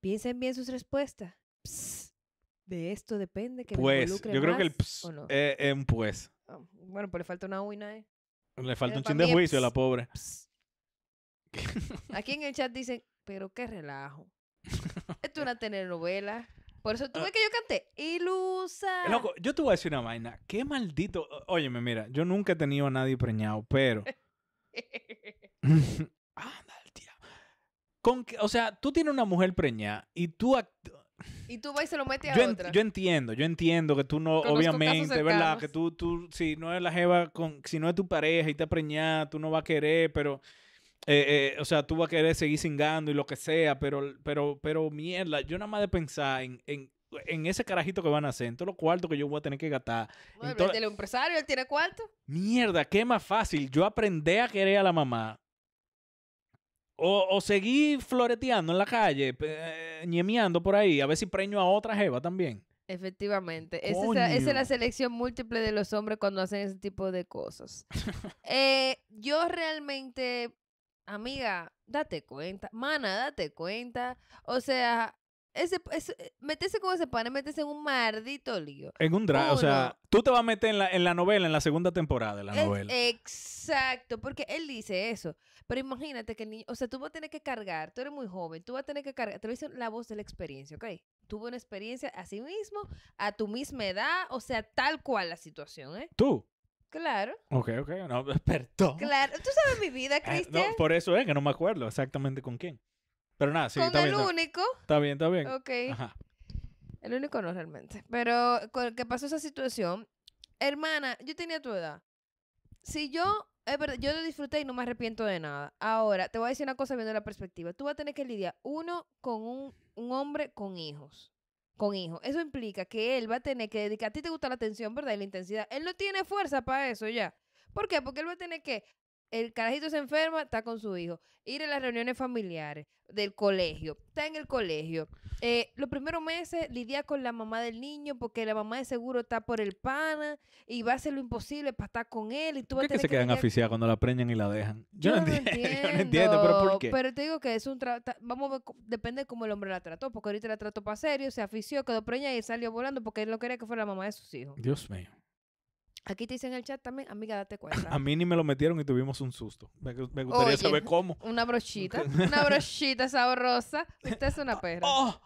Piensen bien sus respuestas. De esto depende que pues, yo creo que el pss pues. Ah, bueno, pero pues le falta una uina, ¿eh? Le falta eh, un chin de juicio a la pobre. Aquí en el chat dicen, pero qué relajo. Esto es una telenovela. Por eso tuve ah. que yo canté. Ilusa. Eh, loco, yo te voy a decir una vaina. Qué maldito. Óyeme, mira, yo nunca he tenido a nadie preñado, pero. Anda, el tío. Con que, o sea, tú tienes una mujer preñada y tú. Y tú vas y se lo metes a yo otra. yo entiendo, yo entiendo que tú no, obviamente, ¿verdad? Que tú, tú, si no es la jeva, con, si no es tu pareja y te preñada, tú no vas a querer, pero eh, eh, o sea, tú vas a querer seguir singando y lo que sea, pero, pero, pero mierda, yo nada más de pensar en, ese carajito que van a hacer, en todos los cuartos que yo voy a tener que gastar. Bueno, el empresario, él tiene cuarto. Mierda, qué más fácil. Yo aprendí a querer a la mamá. O, o seguí floreteando en la calle, eh, ñemeando por ahí, a ver si preño a otra jeva también. Efectivamente. Esa es, la selección múltiple de los hombres cuando hacen ese tipo de cosas. yo realmente amiga, date cuenta, mana, date cuenta. O sea, ese, eh, meterse con ese pana, meterse en un maldito lío. En un drama, o sea, tú te vas a meter en la, en la novela, en la segunda temporada de la novela. Exacto, porque él dice eso. Pero imagínate que el o sea, tú vas a tener que cargar, tú eres muy joven, tú vas a tener que cargar, te lo dicen la voz de la experiencia, ¿ok? Tuvo una experiencia a sí mismo, a tu misma edad, o sea, tal cual la situación, ¿eh? Tú. Claro. Ok, ok, no, perdón. Claro, tú sabes mi vida, ah, Cristian. no, por eso es que no me acuerdo exactamente con quién. Pero nada, sí, ¿Con está el el único. Está bien, está bien. Ok. Ajá. El único no realmente. Pero que pasó esa situación, hermana, yo tenía tu edad. Si yo, es verdad, yo lo disfruté y no me arrepiento de nada. Ahora, te voy a decir una cosa viendo la perspectiva. Tú vas a tener que lidiar, uno, con un hombre con hijos con hijos. Eso implica que él va a tener que dedicar, a ti te gusta la atención, ¿verdad? Y la intensidad. Él no tiene fuerza para eso ya. ¿Por qué? Porque él va a tener que el carajito se enferma, está con su hijo. Ir a las reuniones familiares del colegio, está en el colegio. Eh, los primeros meses lidia con la mamá del niño porque la mamá de seguro está por el pana y va a hacer lo imposible para estar con él. Y ¿Por qué que se quedan lidiar... cuando la preñan y la dejan? Yo, no, entiendo, pero ¿por qué? Pero te digo que es un trabajo... vamos a ver, depende de cómo el hombre la trató, porque ahorita la trató para serio, se afició, quedó preña y salió volando porque él no quería que fuera la mamá de sus hijos. Dios mío. Aquí te dicen en el chat también, amiga, date cuenta. A mí ni me lo metieron y tuvimos un susto. Me, gustaría saber cómo. Una brochita, una brochita sabrosa. Usted es una ah, perra. Oh.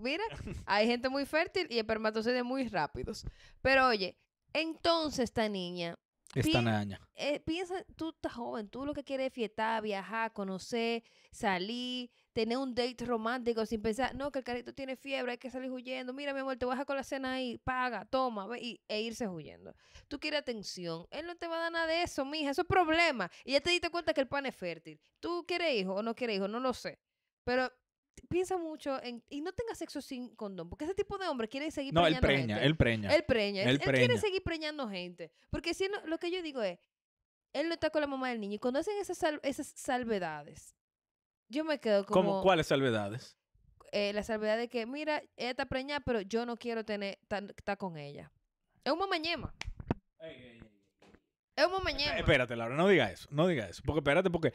Mira, hay gente muy fértil y espermatozoides muy rápidos. Pero oye, entonces esta niña. Esta naña. Eh, piensa, tú estás joven, tú lo que quieres es fietar, viajar, conocer, salir, tener un date romántico sin pensar, no, que el carrito tiene fiebre, hay que salir huyendo, mira mi amor, te vas a con la cena ahí, paga, toma, ve, y, e irse huyendo. Tú quieres atención, él no te va a dar nada de eso, mija, eso es problema. Y ya te diste cuenta que el pan es fértil. ¿Tú quieres hijo o no quieres hijo? No lo sé. Pero piensa mucho en, y no tengas sexo sin condón, porque ese tipo de hombre quiere seguir no, preñando él preña, Él preña, él preña. Él, quiere seguir preñando gente. Porque si lo que yo digo es, él no está con la mamá del niño y cuando hacen esas, esas salvedades, yo me quedo como... ¿Cuáles salvedades? Eh, la salvedad de que, mira, ella está preñada, pero yo no quiero tener estar con ella. Es un mañema. Es un mañema. Espérate, Laura, no diga eso. No diga eso. Porque espérate, porque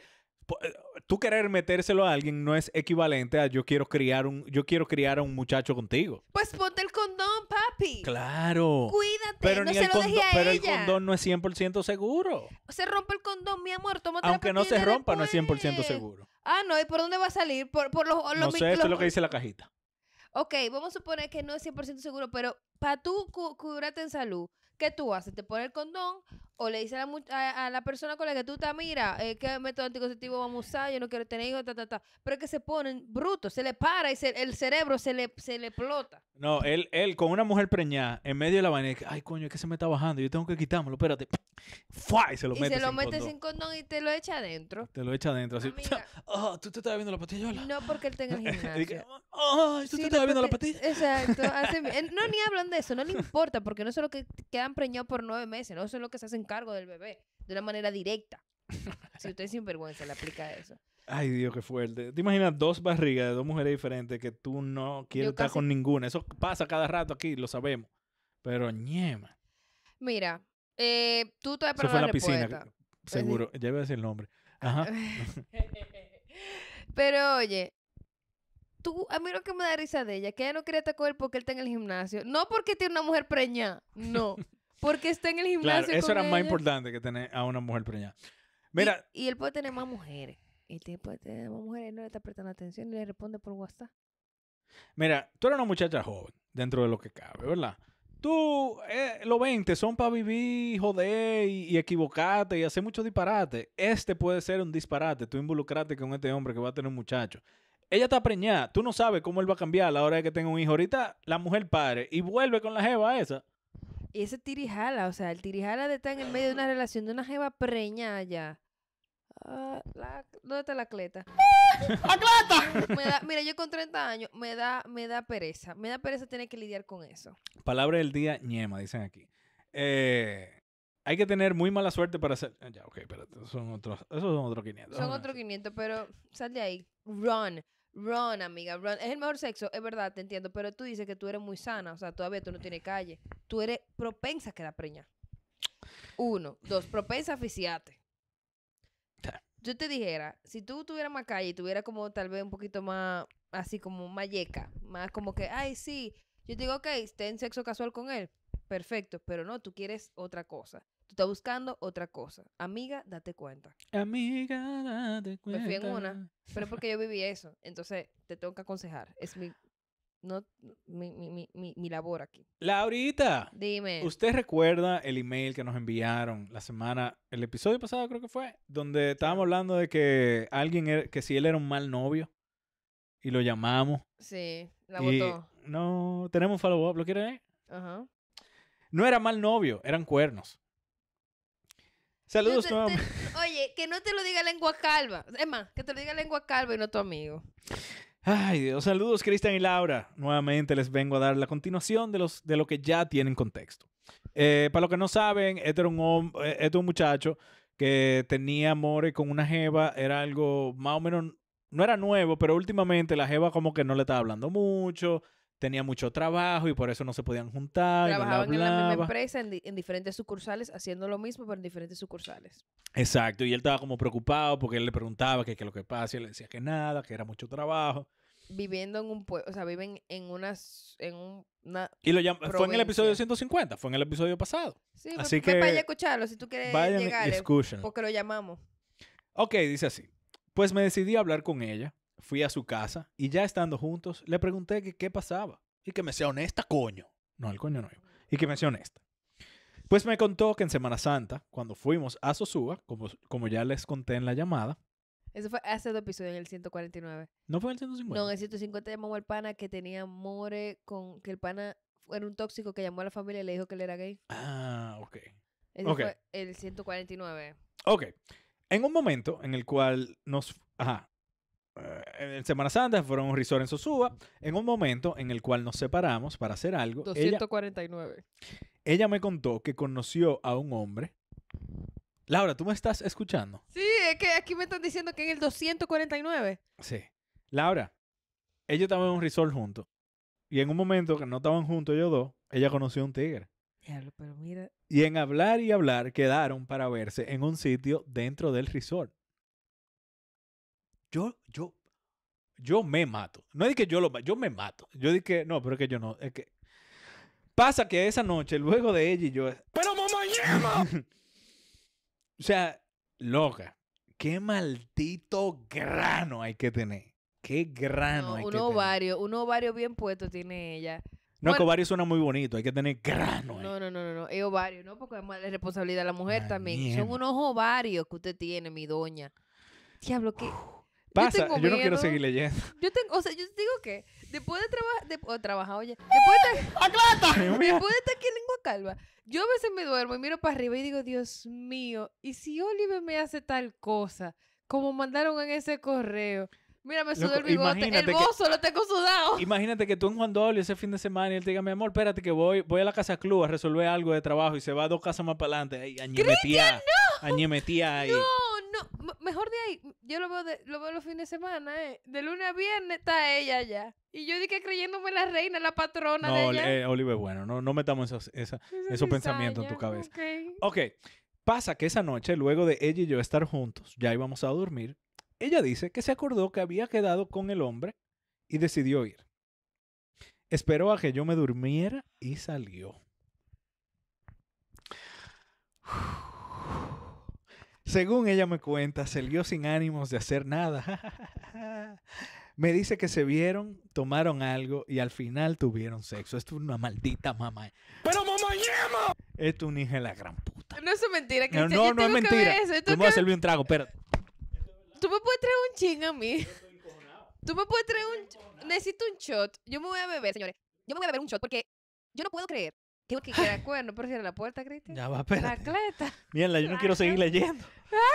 eh, tú querer metérselo a alguien no es equivalente a yo quiero criar un yo quiero criar a un muchacho contigo. Pues ponte el condón, papi. Claro. Cuídate, pero no se lo el condón no es 100% seguro. Se rompe el condón, mi amor, Aunque no se rompa no es 100% pues. seguro. Ah, no, ¿y por dónde va a salir? Por, por los, los No sé, eso es lo que dice la cajita. Ok, vamos a suponer que no es 100% seguro, pero para tú cu en salud, ¿qué tú haces? Te pones el condón o le dice a la, a, la, persona con la que tú estás, mira, eh, qué método anticonceptivo vamos a usar, yo no quiero tener hijos, ta, ta, ta. Pero es que se ponen brutos, se le para y se, el cerebro se le, se le explota. No, él, él con una mujer preñada en medio de la vaina, ay coño, es que se me está bajando, yo tengo que quitármelo, espérate. ¡Fua! Y se lo y mete, se lo sin, condón. sin condón y te lo echa adentro. Te lo echa adentro, así. Amiga, ah, oh, tú te estás viendo la patillola. No porque él tenga gimnasia. oh, tú te estás viendo la patilla. Exacto. Así, no, ni hablan de eso, no le importa, porque no es lo que quedan preñados por nueve meses, no es lo que se hacen cargo del bebé de una manera directa. si usted es sinvergüenza le aplica eso. Ay, Dios, qué fuerte. ¿Te imaginas dos barrigas de dos mujeres diferentes que tú no quieres estar con ninguna? Eso pasa cada rato aquí, lo sabemos. Pero ñema. Mira, eh, tú te Eso fue la, la piscina, seguro. Ya iba a decir el nombre. Ajá. Pero oye, tú, a mí lo que me da risa de ella, que ella no quiere estar con porque él está en el gimnasio. No porque tiene una mujer preñada, no. Porque está en el gimnasio. Claro, eso era más importante que tener a una mujer preñada. Mira. Y, él puede tener más mujeres. Él puede tener más mujeres, no le está prestando atención y le responde por WhatsApp. Mira, tú eres una muchacha joven, dentro de lo que cabe, ¿verdad? Tú, eh, los 20 son para vivir, joder y, equivocarte y hacer muchos disparates. Este puede ser un disparate. Tú involucrate con este hombre que va a tener un muchacho. Ella está preñada. Tú no sabes cómo él va a cambiar a la hora de que tenga un hijo. Ahorita la mujer pare y vuelve con la jeva esa. Y ese tirijala, o sea, el tirijala de estar en el medio de una relación de una jeva preña allá. Ah, ¿Dónde está la cleta? ¡Acleta! mira, yo con 30 años me da, me da pereza. Me da pereza tener que lidiar con eso. Palabra del día, ñema, dicen aquí. Eh, hay que tener muy mala suerte para hacer. Ah, ya, ok, pero Son otros, esos son otros 500. Son otros 500, pero sal de ahí. Run. Run, amiga, run. Es el mejor sexo, es verdad, te entiendo, pero tú dices que tú eres muy sana, o sea, todavía tú no tienes calle. Tú eres propensa a quedar preña. Uno, dos, propensa a Yo te dijera, si tú tuvieras más calle y tuvieras como tal vez un poquito más, así como malleca, más como que, ay, sí, yo te digo, ok, esté en sexo casual con él, perfecto, pero no, tú quieres otra cosa está buscando otra cosa. Amiga, date cuenta. Amiga, date cuenta. Me fui en una, pero porque yo viví eso. Entonces, te tengo que aconsejar. Es mi, no, mi, mi, mi, mi labor aquí. Laurita. Dime. ¿Usted recuerda el email que nos enviaron la semana, el episodio pasado creo que fue, donde estábamos hablando de que alguien, era, que si él era un mal novio y lo llamamos. Sí, la No, tenemos follow-up, ¿lo quiere ver? Ajá. No era mal novio, eran cuernos. Saludos, oye, que no te lo diga lengua calva. Emma, que te lo diga lengua calva y no tu amigo. Ay, Dios. Saludos, Cristian y Laura. Nuevamente les vengo a dar la continuación de, los, de lo que ya tienen contexto. Eh, para los que no saben, este era un, eh, este un muchacho que tenía amores con una jeva. Era algo más o menos no era nuevo, pero últimamente la Jeva como que no le estaba hablando mucho, tenía mucho trabajo y por eso no se podían juntar. Trabajaban en la misma empresa, en, diferentes sucursales, haciendo lo mismo, pero en diferentes sucursales. Exacto, y él estaba como preocupado porque él le preguntaba qué es lo que pasa y él le decía que nada, que era mucho trabajo. Viviendo en un pueblo, o sea, viven en unas, en un, una Y lo llamó fue en el episodio 150, fue en el episodio pasado. Sí, así que... Vaya a escucharlo si tú quieres llegar, eh, porque lo llamamos. Ok, dice así. Pues me decidí a hablar con ella fui a su casa y ya estando juntos, le pregunté que qué pasaba y que me sea honesta, coño. No, el coño no Y que me sea honesta. Pues me contó que en Semana Santa, cuando fuimos a Sosúa, como, como ya les conté en la llamada. Eso fue hace dos episodios, en el 149. ¿No fue en el 150? No, en el 150 llamó al pana que tenía more con... Que el pana era un tóxico que llamó a la familia y le dijo que él era gay. Ah, ok. Ese fue el 149. Ok. En un momento en el cual nos... Ajá, eh, en Semana Santa, fueron a un resort en Sosuba en un momento en el cual nos separamos para hacer algo. 249. Ella, me contó que conoció a un hombre. Laura, ¿tú me estás escuchando? Sí, es que aquí me están diciendo que en el 249. Sí. Laura, ellos estaban en un resort juntos. Y en un momento que no estaban juntos ellos dos, ella conoció a un tigre. Pero mira. Y en hablar y hablar quedaron para verse en un sitio dentro del resort. Yo, yo, yo me mato. No es que yo lo yo me mato. Yo dije, no, pero es que yo no. Es que. Pasa que esa noche, luego de ella y yo. ¡Pero mamá O sea, loca. Qué maldito grano hay que tener. Qué grano hay que ovario, tener. Un ovario bien puesto tiene ella. No, que ovario suena muy bonito, hay que tener grano. No, no, no, no, es ovario, ¿no? Porque es responsabilidad de la mujer también. Son unos ovarios que usted tiene, mi doña. Diablo, qué. Pasa, yo, no quiero seguir leyendo. Yo tengo, o sea, yo digo que después de trabajar, de, trabajar, oye, después de, después de estar aquí en lengua calva, yo a veces me duermo y miro para arriba y digo, Dios mío, ¿y si Oliver me hace tal cosa? Como mandaron en ese correo. Mira, me sudó el bigote. El bozo lo tengo sudado. Imagínate que tú en Juan Dolio ese fin de semana y él te diga, mi amor, espérate que voy, voy a la casa club a resolver algo de trabajo y se va a dos casas más para adelante. Ay, añemetía. Añemetía ahí. No no, mejor de ahí. Yo lo veo, lo veo los fines de semana, ¿eh? De lunes a viernes está ella ya. Y yo dije creyéndome la reina, la patrona de ella. Eh, Oliver, bueno, no, no metamos esos, pensamientos en tu cabeza. Ok. okay. Pasa que esa noche, luego de ella y yo estar juntos, ya íbamos a dormir, ella dice que se acordó que había quedado con el hombre y decidió ir. Esperó a que yo me durmiera y salió. Según ella me cuenta, salió sin ánimos de hacer nada. me dice que se vieron, tomaron algo y al final tuvieron sexo. Esto es una maldita mamá. ¡Pero mamá llama! Esto es un hijo de la gran puta. No es mentira, que No, no, no es mentira. Tú a servir un trago, Pero Tú me puedes traer un ching a mí. Tú me puedes traer un. Necesito un shot. Yo me voy a beber, señores. Yo me voy a beber un shot porque yo no puedo creer. Tengo que quedar cuerno, pero cierra la puerta, Cristian. Ya va, pero. La Mierda, yo no quiero seguir leyendo.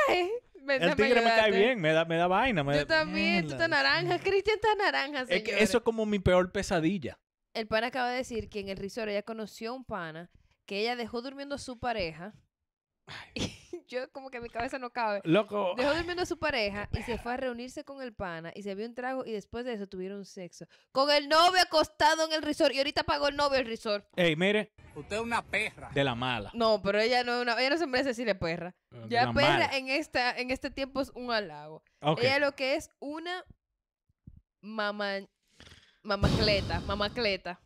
Ay, el tigre me cae bien, me da, me da vaina. Me Yo también, tú estás naranja. Cristian está naranja. eso es como mi peor pesadilla. El pana acaba de decir que en el risor ella conoció a un pana que ella dejó durmiendo a su pareja. Ay yo como que mi cabeza no cabe. Loco. Dejó durmiendo a su pareja y se fue a reunirse con el pana y se vio un trago y después de eso tuvieron sexo. Con el novio acostado en el resort y ahorita pagó el novio el resort. Ey, mire. Usted es una perra. De la mala. No, pero ella no, una, ella no se merece decirle perra. Ah, ya perra en, esta, en este tiempo es un halago. Ella lo que es una mamá mamacleta, mamacleta.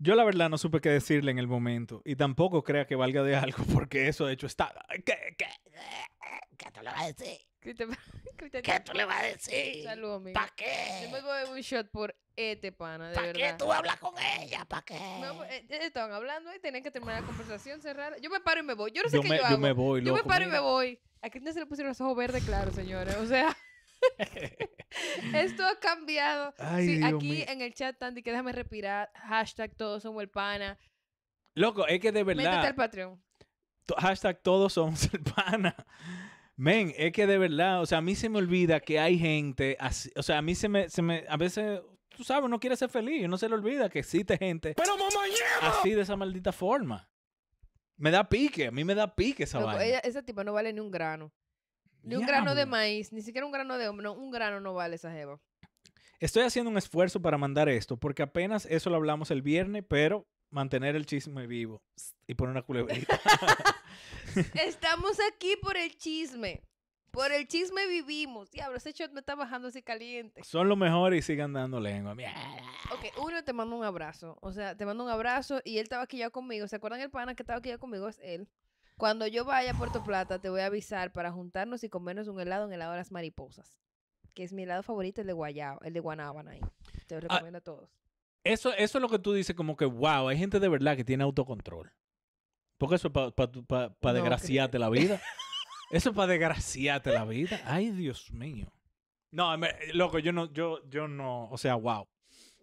Yo la verdad no supe qué decirle en el momento y tampoco crea que valga de algo porque eso de hecho está... ¿Qué, qué, qué tú le vas a decir? ¿Qué, tú le vas a decir? Saludos, amigo. ¿Para qué? Yo me voy a un shot por este pana, de ¿Para qué tú hablas con ella? ¿Para qué? No, pues, eh, eh, estaban hablando y tenían que terminar la conversación, cerrar. Yo me paro y me voy. Yo no sé qué me, yo hago. Yo me voy, Yo me paro y me voy. Aquí quién se le pusieron los ojos verdes claro, señores. O sea... Esto ha cambiado. aquí en el chat, Tandy, que déjame respirar. Hashtag todos somos el pana. Loco, es que de verdad. Métete al Patreon. Hashtag todos somos el pana. Men, es que de verdad, o sea, a mí se me olvida que hay gente, o sea, a mí se me, se me, a veces, tú sabes, uno quiere ser feliz, uno se le olvida que existe gente Pero mamá, así de esa maldita forma. Me da pique, a mí me da pique esa vaina. tipo no vale ni un grano. Ni un grano de maíz, ni siquiera un grano de hombre, no, un grano no vale esa Estoy haciendo un esfuerzo para mandar esto, porque apenas eso lo hablamos el viernes, pero mantener el chisme vivo y poner una culebrita. Estamos aquí por el chisme. Por el chisme vivimos. Diablo, ese shot me está bajando así caliente. Son lo mejores y sigan dando lengua. Ok, uno te mando un abrazo. O sea, te mando un abrazo y él estaba aquí ya conmigo. ¿Se acuerdan el pana que estaba aquí ya conmigo? Es él. Cuando yo vaya a Puerto Plata, te voy a avisar para juntarnos y comernos un helado en el helado de las mariposas. Que es mi helado favorito, el de Guayao, el de Guanábana ahí. Te lo ah, recomiendo a todos. Eso, eso es lo que tú dices, como que wow, hay gente de verdad que tiene autocontrol. Porque eso es para desgraciarte la vida. Eso es para desgraciarte la vida. Ay, Dios mío. No, eh, loco, yo no, yo, yo no, o sea, wow.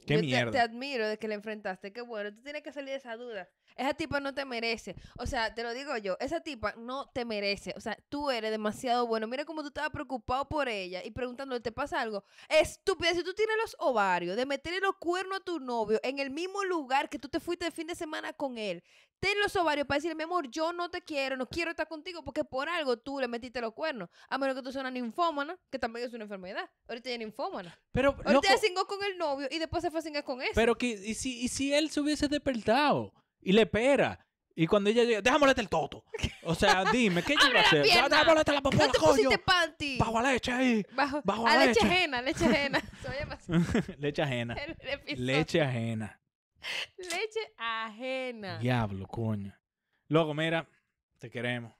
Qué mierda. Te, te, admiro de que le enfrentaste. Qué bueno, tú tienes que salir de esa duda. Esa tipa no te merece. O sea, te lo digo yo, esa tipa no te merece. O sea, tú eres demasiado bueno. Mira cómo tú estabas preocupado por ella y preguntándole, ¿te pasa algo? Estúpida, si tú tienes los ovarios de meterle los cuernos a tu novio en el mismo lugar que tú te fuiste el fin de semana con él, ten los ovarios para decirle, mi amor, yo no te quiero, no quiero estar contigo porque por algo tú le metiste los cuernos. A menos que tú seas una ninfómana, que también es una enfermedad. Ahorita ya ninfómana. Pero, Ahorita ya cingó con el novio y después se fue a cingar con él. Pero que, y si, y si él se hubiese despertado? y le espera. Y cuando ella llega, déjame molestar el toto. O sea, dime, ¿qué yo voy a hacer? Déjame molestar la papá ¿No te panti. panty? Bajo la leche ahí. Bajo, a la leche. leche ajena, leche ajena. leche ajena. leche ajena. Leche ajena. Diablo, coño. Luego, mira, te queremos.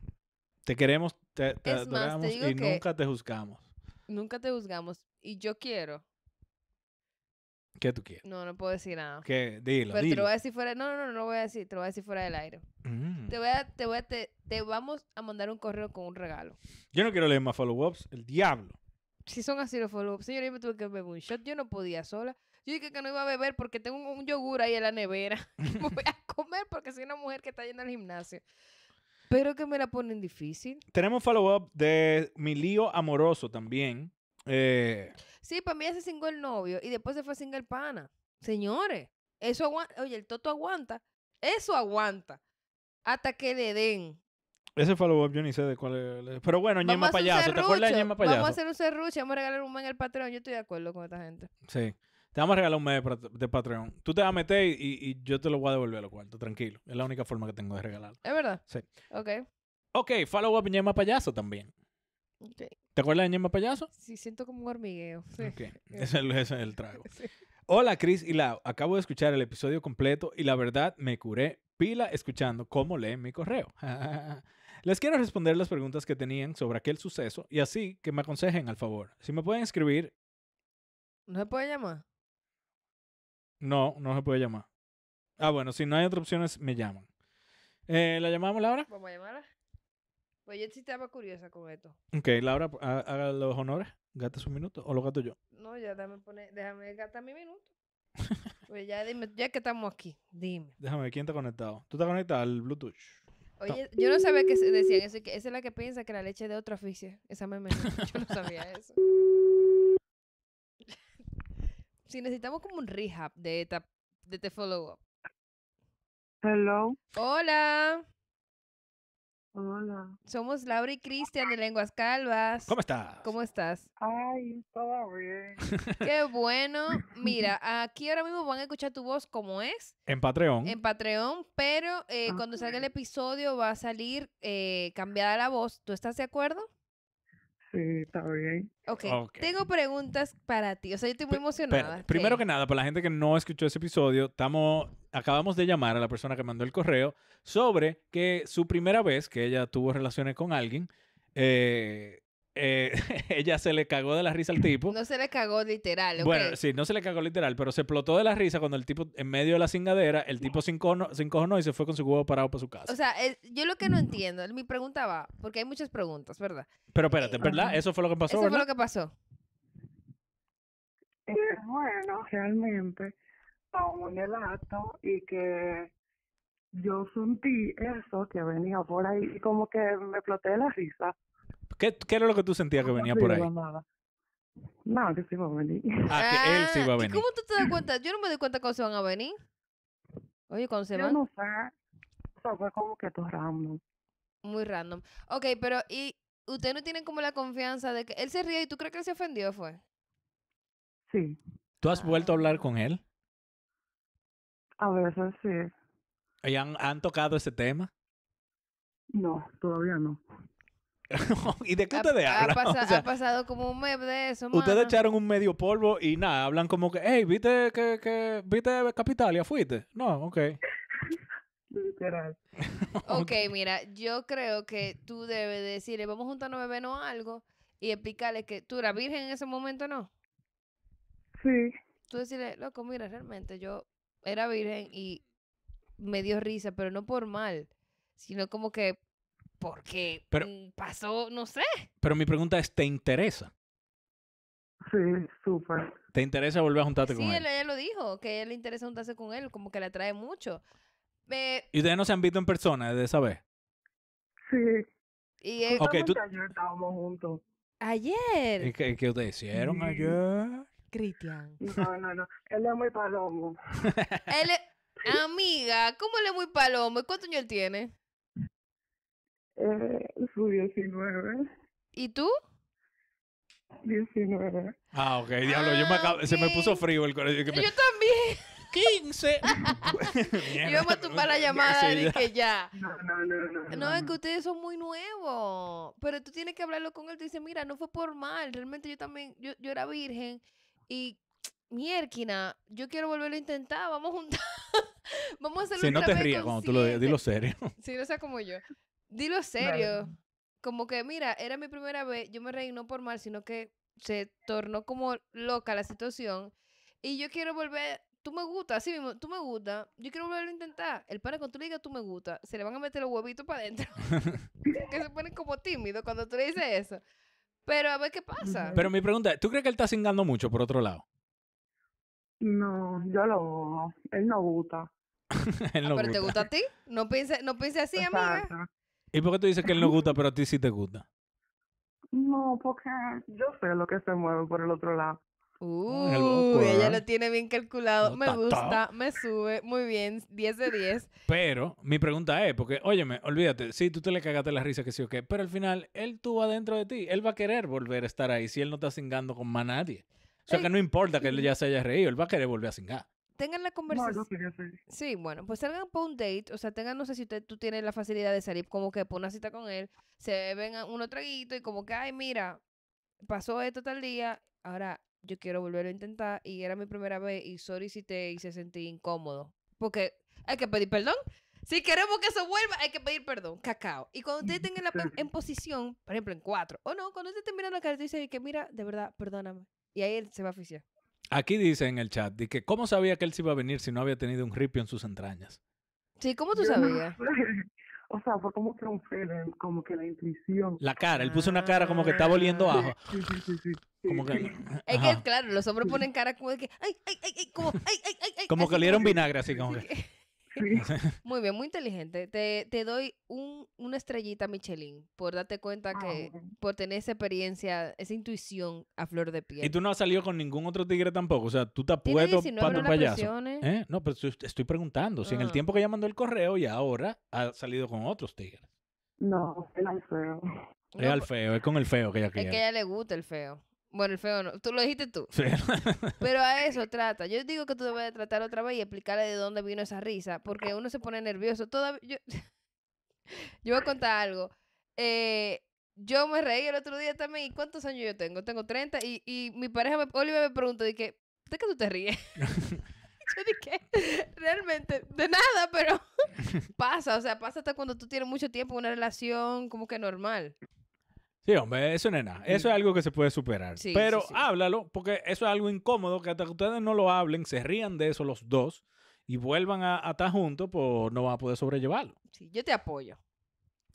Te queremos, te, adoramos y nunca te juzgamos. Nunca te juzgamos. Y yo quiero ¿Qué tú quieres? No, no puedo decir nada. ¿Qué? Dilo, Pero te voy a decir fuera... No, no, no, no voy a decir. Te voy a decir fuera del aire. Mm. Te voy a... Te, voy a te, vamos a mandar un correo con un regalo. Yo no quiero leer más follow-ups. El diablo. Si son así los follow-ups. Señor, yo me tuve que beber un shot. Yo no podía sola. Yo dije que no iba a beber porque tengo un, yogur ahí en la nevera. voy a comer porque soy una mujer que está yendo al gimnasio. Pero que me la ponen difícil. Tenemos follow-up de mi lío amoroso también. Eh, sí, para mí ese single el novio y después se fue single el pana. Señores, eso aguanta. Oye, el Toto aguanta. Eso aguanta. Hasta que le den. Ese follow-up yo ni sé de cuál es. Pero bueno, Ñema Payaso. ¿Te acuerdas de Ñema Payaso? Vamos a hacer un serrucho. Vamos a regalar un mes en el Patreon. Yo estoy de acuerdo con esta gente. Sí. Te vamos a regalar un mes de Patreon. Tú te vas a meter y, y yo te lo voy a devolver a lo cuarto. Tranquilo. Es la única forma que tengo de regalarlo. ¿Es verdad? Sí. Ok. Ok, follow-up Ñema Payaso también. ¿Te acuerdas de Ñema Payaso? Sí, siento como un hormigueo. Okay. Ese, es el trago. Hola, Cris y Lau. Acabo de escuchar el episodio completo y la verdad me curé pila escuchando cómo leen mi correo. Les quiero responder las preguntas que tenían sobre aquel suceso y así que me aconsejen al favor. Si me pueden escribir. ¿No se puede llamar? No, no se puede llamar. Ah, bueno, si no hay otras opciones, me llaman. Eh, ¿La llamamos Laura? Vamos a llamarla. Pues yo sí estaba curiosa con esto. Ok, Laura, haga los honores. Gata su minuto o lo gato yo. No, ya déjame poner, déjame gastar mi minuto. pues ya dime, ya que estamos aquí, dime. Déjame, ¿quién está conectado? ¿Tú estás conectado al Bluetooth? Oye, yo no sabía que decían eso, esa es la que piensa que la leche de otra oficio Esa me yo no sabía eso. si necesitamos como un rehab de esta, de este follow up. Hello. Hola. Hola. Somos Laura y Cristian de Lenguas Calvas. ¿Cómo estás? ¿Cómo estás? Ay, todo bien. Qué bueno. Mira, aquí ahora mismo van a escuchar tu voz como es. En Patreon. En Patreon, pero eh, ah, cuando salga el episodio va a salir eh, cambiada la voz. ¿Tú estás de acuerdo? Sí, está bien. ok, tengo preguntas para ti. O sea, yo estoy muy emocionada. primero que nada, para la gente que no escuchó ese episodio, estamos, acabamos de llamar a la persona que mandó el correo sobre que su primera vez que ella tuvo relaciones con alguien, eh, eh, ella se le cagó de la risa al tipo. No se le cagó literal. Bueno, sí, no se le cagó literal, pero se explotó de la risa cuando el tipo, en medio de la cingadera, el tipo se, encojonó y se fue con su huevo parado para su casa. O sea, eh, yo lo que no entiendo, mi pregunta va, porque hay muchas preguntas, ¿verdad? Pero espérate, ¿verdad? Eso fue lo que pasó. Eso fue lo que pasó. Eh, bueno, realmente, aún el acto y que yo sentí eso que venía por ahí y como que me exploté de la risa. ¿Qué, era lo que tú sentías que venía por ahí? No, que sí iba a venir. Ah, que él iba a ah, venir. cómo tú te das cuenta? Yo no me doy cuenta cuando se van a venir. Oye, cuando se Yo van. no sé. Eso fue como que todo random. Muy random. Ok, pero ¿y ustedes no tienen como la confianza de que él se ríe y tú crees que él se ofendió fue? Sí. ¿Tú has vuelto a hablar con él? A veces sí. ¿Y han tocado ese tema? No, todavía no. ¿Y de qué ustedes ha, hablan? Ha, pasado como un mes de eso, Ustedes echaron un medio polvo y nada, hablan como que, hey, ¿viste que, que viste Capitalia? ¿Fuiste? No, ok. Literal. ok, mira, yo creo que tú debes decirle, vamos juntarnos a no algo y explicarle que tú eras virgen en ese momento, ¿no? Sí. Tú decirle, loco, mira, realmente yo era virgen y me dio risa, pero no por mal, sino como que porque mm, pasó, no sé. Pero mi pregunta es, ¿te interesa? Sí, súper. ¿Te interesa volver a juntarte con él? Sí, ella lo dijo, que él le interesa juntarse con él, como que le atrae mucho. ¿Y ustedes no se han visto en persona desde esa vez? Sí. Y ayer estábamos juntos. ¿Ayer? ¿Qué, qué ustedes hicieron mm. ayer? Cristian. No, no, no. Él es muy palomo. él Amiga, ¿cómo él es muy palomo? ¿Y cuánto año él tiene? Eh, su 19. ¿Y tú? 19. Ah, ok, diablo, yo me ah, se me puso frío el corazón. Yo, también. 15. yo a tumbar la llamada y que ya. No, no, no, no. es que ustedes son muy nuevos. Pero tú tienes que hablarlo con él. te dice mira, no fue por mal. Realmente yo también, yo, yo era virgen y mierquina, yo quiero volverlo a intentar. Vamos a juntar. Vamos a hacerlo Si no te rías cuando tú lo dilo serio. Sí, no sea como yo. Dilo serio. Como que, mira, era mi primera vez, yo me reí no por mal, sino que se tornó como loca la situación. Y yo quiero volver, tú me gusta, así mismo, tú me gusta, yo quiero volver a intentar. El pana, cuando tú le digas tú me gusta, se le van a meter los huevitos para adentro. que se ponen como tímido cuando tú le dices eso. Pero a ver qué pasa. Pero mi pregunta es, ¿tú crees que él está cingando mucho por otro lado? No, yo lo... Él no gusta. Ah, no pero te gusta a ti. No pienses no piense así, Exacto. ¿Y por qué tú dices que él no gusta, pero a ti sí te gusta? No, porque yo sé lo que se mueve por el otro lado. Uy, ella lo ¿eh? tiene bien calculado. me gusta, me sube. Muy bien, 10 de 10. Pero mi pregunta es, porque, óyeme, olvídate, si tú te le cagaste la risa que sí o qué, pero al final, él tuvo adentro de ti, él va a querer volver a estar ahí si él no está cingando con más nadie. O sea, que no importa que él ya se haya reído, él va a querer volver a cingar tengan la conversación. sí, bueno, pues salgan por un date, o sea, tengan, no sé si usted, tú tienes la facilidad de salir como que por una cita con él, se ven unos traguito y como que, ay, mira, pasó esto tal día, ahora yo quiero volver a intentar y era mi primera vez y sorry si te hice incómodo, porque hay que pedir perdón. Si queremos que eso vuelva, hay que pedir perdón, cacao. Y cuando ustedes tengan la en posición, por ejemplo, en cuatro, o no, cuando usted te mirando la cara y dice que mira, de verdad, perdóname. Y ahí él se va a oficiar. Aquí dice en el chat, de que ¿cómo sabía que él se iba a venir si no había tenido un ripio en sus entrañas? Sí, ¿cómo tú sabías? O sea, fue como que un como que la intuición. La cara, él puso una ah. cara como que está oliendo ajo. Sí, sí, sí, Como que, es que, claro, los hombres ponen cara como de que, ay, ay, ay, como, ay, ay, ay. Como que olieron vinagre, así como que. muy bien, muy inteligente. Te, doy un, una estrellita, Michelin, por darte cuenta ah, que, por tener esa experiencia, esa intuición a flor de piel. Y tú no has salido con ningún otro tigre tampoco. O sea, tú te has puesto para tu ¿eh? No, pero estoy, preguntando. Si en el ah. tiempo que ella mandó el correo y ahora ha salido con otros tigres. No, el feo. Es al pues feo, es con el feo que ella quiere. Es que ella le gusta el feo. Bueno, el feo no. Tú lo dijiste tú. Pero a eso trata. Yo digo que tú debes tratar otra vez y explicarle de dónde vino esa risa, porque uno se pone nervioso. Todavía, yo... voy a contar algo. Eh, yo me reí el otro día también. ¿Y cuántos años yo tengo? Tengo 30 y, mi pareja, me, Oliver, me preguntó, dije, ¿de qué tú te ríes? yo dije, realmente, de nada, pero pasa. O sea, pasa hasta cuando tú tienes mucho tiempo en una relación como que normal. Sí, hombre, eso nena. Eso es mm. algo que se puede superar. Pero háblalo, porque eso es algo incómodo, que hasta que ustedes no lo hablen, se rían de eso los dos y vuelvan a, estar juntos, pues no van a poder sobrellevarlo. Sí, yo te apoyo.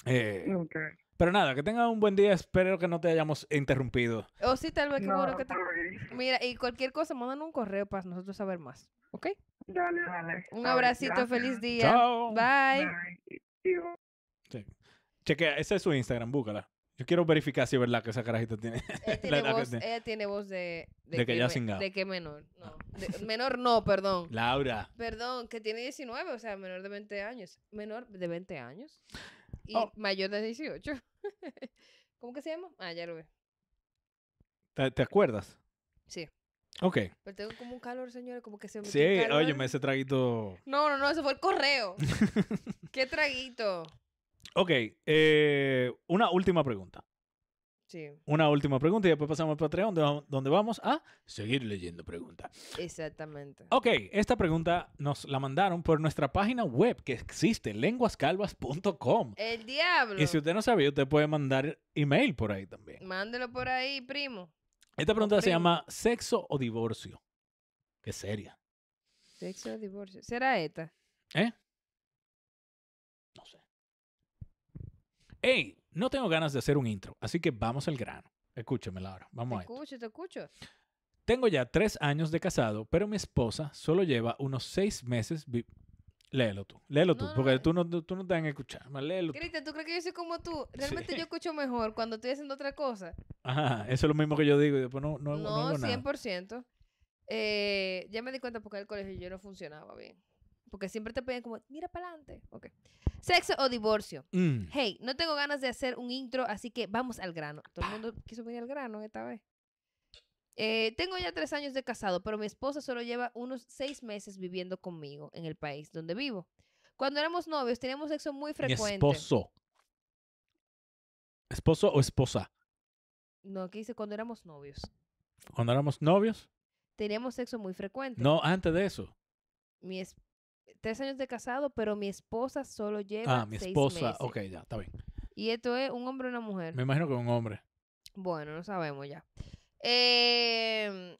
Eh, okay. Pero nada, que tengan un buen día. Espero que no te hayamos interrumpido. O oh, sí, tal vez que, que Mira, y cualquier cosa, mandan un correo para nosotros saber más. ¿Ok? Dale, Un abracito, feliz día. Chao. Bye. Chequea, ese es su Instagram, búscala. Yo quiero verificar si es verdad que esa carajita tiene. Ella tiene voz de. De, que, ya me, De que menor. menor no, perdón. Laura. Perdón, que tiene 19, o sea, menor de 20 años. Menor de 20 años. Y oh. mayor de 18. ¿Cómo que se llama? Ah, ya lo ve. ¿Te, acuerdas? Sí. Ok. Pero tengo como un calor, señores, como que se me. Sí, óyeme, ese traguito. No, no, no, ese fue el correo. ¿Qué traguito? Ok, eh, una última pregunta. Sí. Una última pregunta y después pasamos al Patreon, donde, vamos a seguir leyendo preguntas. Exactamente. Ok, esta pregunta nos la mandaron por nuestra página web que existe, lenguascalvas.com. El diablo. Y si usted no sabía, usted puede mandar email por ahí también. Mándelo por ahí, primo. Esta pregunta se llama ¿sexo o divorcio? Qué seria. ¿Sexo o divorcio? ¿Será esta? ¿Eh? hey, no tengo ganas de hacer un intro, así que vamos al grano. Escúchame, Laura, vamos a Te escucho, te escucho. Tengo ya tres años de casado, pero mi esposa solo lleva unos seis meses. Léelo tú, léelo tú, porque tú no, tú no te van a escuchar. más Léelo tú. Cristian, ¿tú crees que yo soy como tú? Realmente yo escucho mejor cuando estoy haciendo otra cosa. Ajá, eso es lo mismo que yo digo y después no, no, no, No, cien por 100%. Eh, ya me di cuenta porque en el colegio yo no funcionaba bien. Porque siempre te piden como, mira para adelante. Sexo o divorcio. Mm. Hey, no tengo ganas de hacer un intro, así que vamos al grano. Todo el mundo quiso venir al grano esta vez. Eh, tengo ya tres años de casado, pero mi esposa solo lleva unos seis meses viviendo conmigo en el país donde vivo. Cuando éramos novios teníamos sexo muy frecuente. Mi esposo. ¿Esposo o esposa? No, aquí dice cuando éramos novios. ¿Cuando éramos novios? Teníamos sexo muy frecuente. No, antes de eso. Mi es tres años de casado, pero mi esposa solo lleva. Ah, mi esposa. Ok, ya, está bien. ¿Y esto es un hombre o una mujer? Me imagino que un hombre. Bueno, no sabemos ya. Em,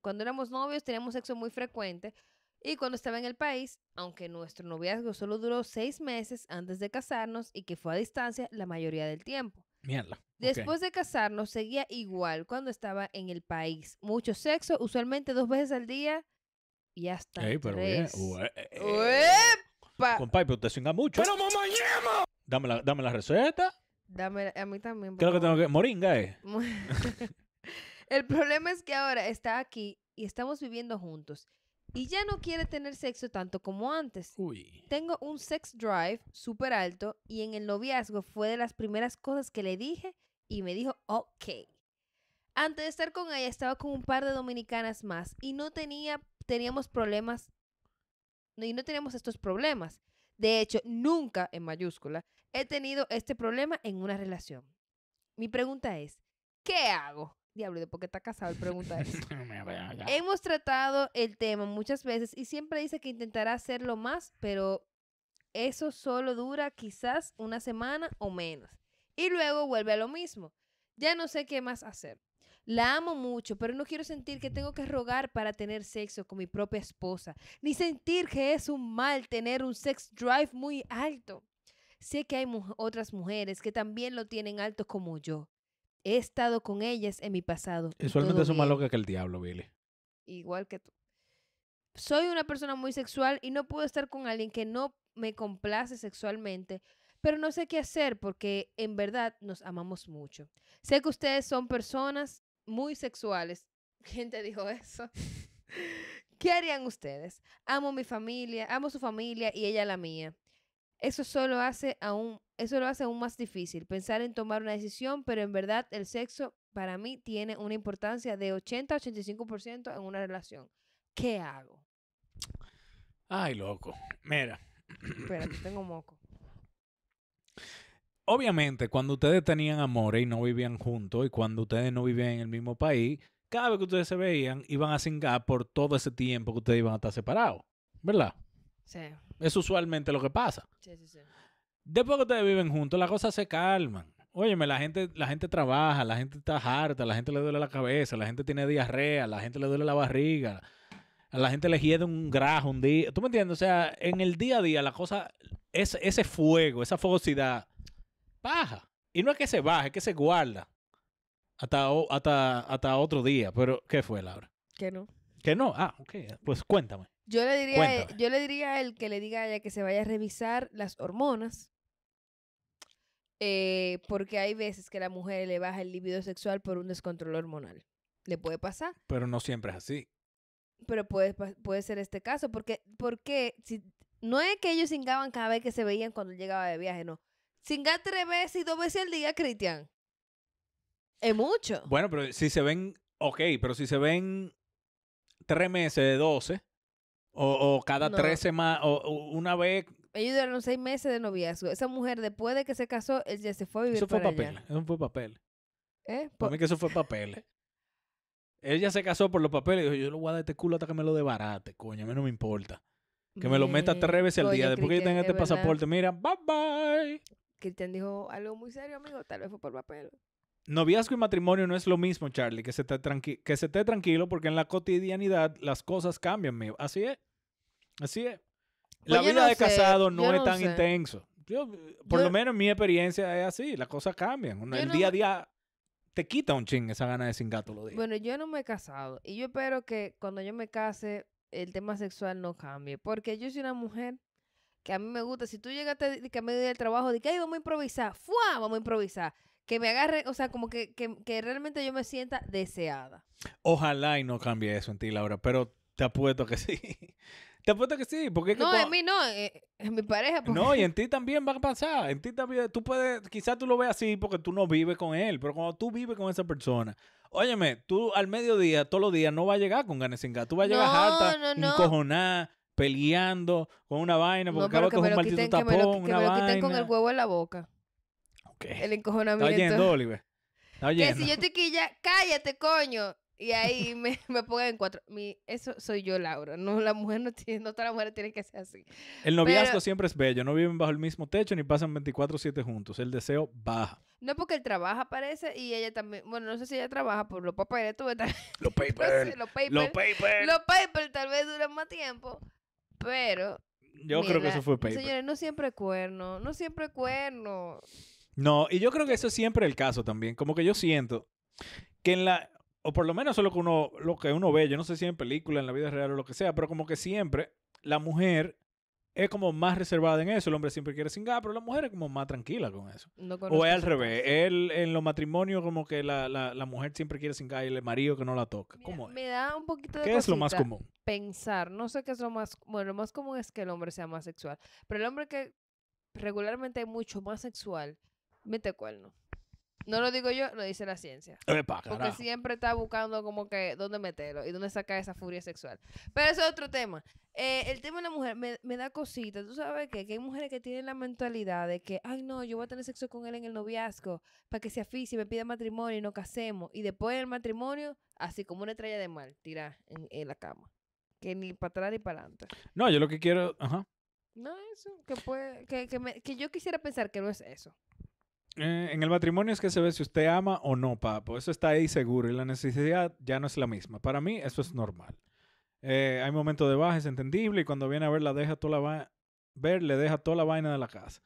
cuando éramos novios teníamos sexo muy frecuente. Y cuando estaba en el país, aunque nuestro noviazgo solo duró seis meses antes de casarnos y que fue a distancia la mayoría del tiempo. Mierda. Después de casarnos seguía igual cuando estaba en el país. Mucho sexo, usualmente dos veces al día ya está. Ey, pero bien. Eh, eh, pero usted mucho. ¡Pero mamá Dame la, dame la receta. Dame, a mí también. Creo que tengo que. Moringa, eh. El problema es que ahora está aquí y estamos viviendo juntos. Y ya no quiere tener sexo tanto como antes. Tengo un sex drive súper alto y en el noviazgo fue de las primeras cosas que le dije y me dijo, ok. Antes de estar con ella estaba con un par de dominicanas más y no tenía teníamos problemas y no teníamos estos problemas. De hecho, nunca en mayúscula he tenido este problema en una relación. Mi pregunta es, ¿qué hago? Diablo, ¿de por qué está casado? Pregunta es. Hemos tratado el tema muchas veces y siempre dice que intentará hacerlo más, pero eso solo dura quizás una semana o menos. Y luego vuelve a lo mismo. Ya no sé qué más hacer. La amo mucho, pero no quiero sentir que tengo que rogar para tener sexo con mi propia esposa, ni sentir que es un mal tener un sex drive muy alto. Sé que hay otras mujeres que también lo tienen alto como yo. He estado con ellas en mi pasado. solamente son más loca que el diablo, Billy. Igual que tú. Soy una persona muy sexual y no puedo estar con alguien que no me complace sexualmente, pero no sé qué hacer porque en verdad nos amamos mucho. Sé que ustedes son personas muy sexuales. ¿Quién te dijo eso? ¿Qué harían ustedes? Amo mi familia, amo su familia y ella la mía. Eso solo hace aún, eso lo hace aún más difícil pensar en tomar una decisión, pero en verdad el sexo para mí tiene una importancia de 80 85% en una relación. ¿Qué hago? Ay, loco. Mira. que tengo moco obviamente, cuando ustedes tenían amores y no vivían juntos y cuando ustedes no vivían en el mismo país, cada vez que ustedes se veían, iban a cingar por todo ese tiempo que ustedes iban a estar separados. ¿Verdad? Sí. Es usualmente lo que pasa. Sí, sí, sí. Después que ustedes viven juntos, las cosas se calman. Óyeme, la gente, la gente trabaja, la gente está harta, la gente le duele la cabeza, la gente tiene diarrea, la gente le duele la barriga, a la gente le hiede un grajo un día. ¿Tú me entiendes? O sea, en el día a día, la cosa, es ese fuego, esa fogosidad Baja. Y no es que se baje, es que se guarda hasta, hasta, hasta otro día. Pero, ¿qué fue, Laura? Que no. Que no, ah, ok. Pues cuéntame. Yo le diría, yo le diría a él que le diga a ella que se vaya a revisar las hormonas. Eh, porque hay veces que la mujer le baja el libido sexual por un descontrol hormonal. Le puede pasar. Pero no siempre es así. Pero puede, puede ser este caso, porque, porque si, no es que ellos ingaban cada vez que se veían cuando llegaba de viaje, no. Singa tres veces y dos veces al día, Cristian. Es mucho. Bueno, pero si se ven, ok, pero si se ven tres meses de doce o, cada tres semanas o, una vez. Ellos duraron seis meses de noviazgo. Esa mujer, después de que se casó, él ya se fue a vivir. Eso fue papel. Eso fue papel. ¿Eh? Para pues mí que eso fue papel. Ella se casó por los papeles y dijo, yo lo voy a dar este culo hasta que me lo debarate, coño, a mí no me importa. Que me lo meta tres veces al día. Después que yo tenga este pasaporte, mira, bye bye. Cristian dijo algo muy serio, amigo, tal vez fue por papel. Noviazgo y matrimonio no es lo mismo, Charlie, que se esté, que se esté tranquilo porque en la cotidianidad las cosas cambian, amigo. Así es. Así es. la pues vida de casado no es tan intenso. por lo menos en mi experiencia es así, las cosas cambian. el día a día te quita un ching esa gana de sin gato lo digo. Bueno, yo no me he casado y yo espero que cuando yo me case el tema sexual no cambie, porque yo soy una mujer que a mí me gusta. Si tú llegaste que a medio del trabajo, de que, vamos a improvisar, ¡fua! Vamos a improvisar. Que me agarre, o sea, como que, realmente yo me sienta deseada. Ojalá y no cambie eso en ti, Laura, pero te apuesto que sí. Te apuesto que sí, porque... no, en mí no, eh, en mi pareja. Pues. No, y en ti también va a pasar. En ti también, tú puedes, quizás tú lo veas así porque tú no vives con él, pero cuando tú vives con esa persona, óyeme, tú al mediodía, todos los días, no vas a llegar con ganas sin ganas. Tú vas a llegar no, harta, no, peleando con una vaina, porque no, que es un maldito tapón, lo, que una me lo con el huevo en la boca. Okay. El encojonamiento. Está yendo, Oliver. Está que si yo te quilla... cállate, coño. Y ahí me, me pongan en cuatro. Mi, eso soy yo, Laura. No, la mujer no tiene, no todas las mujeres tienen que ser así. El noviazgo siempre es bello. No viven bajo el mismo techo ni pasan 24-7 juntos. El deseo baja. No, porque él trabaja, parece, y ella también. Bueno, no sé si ella trabaja por los papeles. Tú, los los papeles... Los papers. Los papers. Los papers tal vez duran más tiempo. Pero. Yo creo que eso fue paper. Señores, no siempre cuerno. No siempre cuerno. No, y yo creo que eso es siempre el caso también. Como que yo siento que en la. O por lo menos eso es que uno, lo que uno ve. Yo no sé si en película, en la vida real o lo que sea, pero como que siempre la mujer es como más reservada en eso. El hombre siempre quiere cingar, pero la mujer es como más tranquila con eso. o es al revés. Él, en los matrimonios, como que la, la, mujer siempre quiere cingar y el marido que no la toca. ¿Cómo es? Me da un poquito de. ¿Qué es lo más común? Pensar. No sé qué es lo más. Bueno, lo más común es que el hombre sea más sexual. Pero el hombre que regularmente es mucho más sexual, mete cuerno. No lo digo yo, lo dice la ciencia. Porque siempre está buscando como que dónde meterlo y dónde sacar esa furia sexual. Pero eso es otro tema. Eh, el tema de la mujer me, me da cositas. ¿Tú sabes qué? Que hay mujeres que tienen la mentalidad de que, ay, no, yo voy a tener sexo con él en el noviazgo para que se y me pida matrimonio y nos casemos. Y después del matrimonio, así como una estrella de mal, tira en, la cama. Que ni para atrás ni para adelante. No, yo lo que quiero. Ajá. No, eso. Que, puede, que, que, me, que yo quisiera pensar que no es eso. Eh, en el matrimonio es que se ve si usted ama o no, papo. Eso está ahí seguro y la necesidad ya no es la misma. Para mí eso es normal. Eh, hay momentos de baja, es entendible y cuando viene a ver, la deja toda la va ver, le deja toda la vaina de la casa.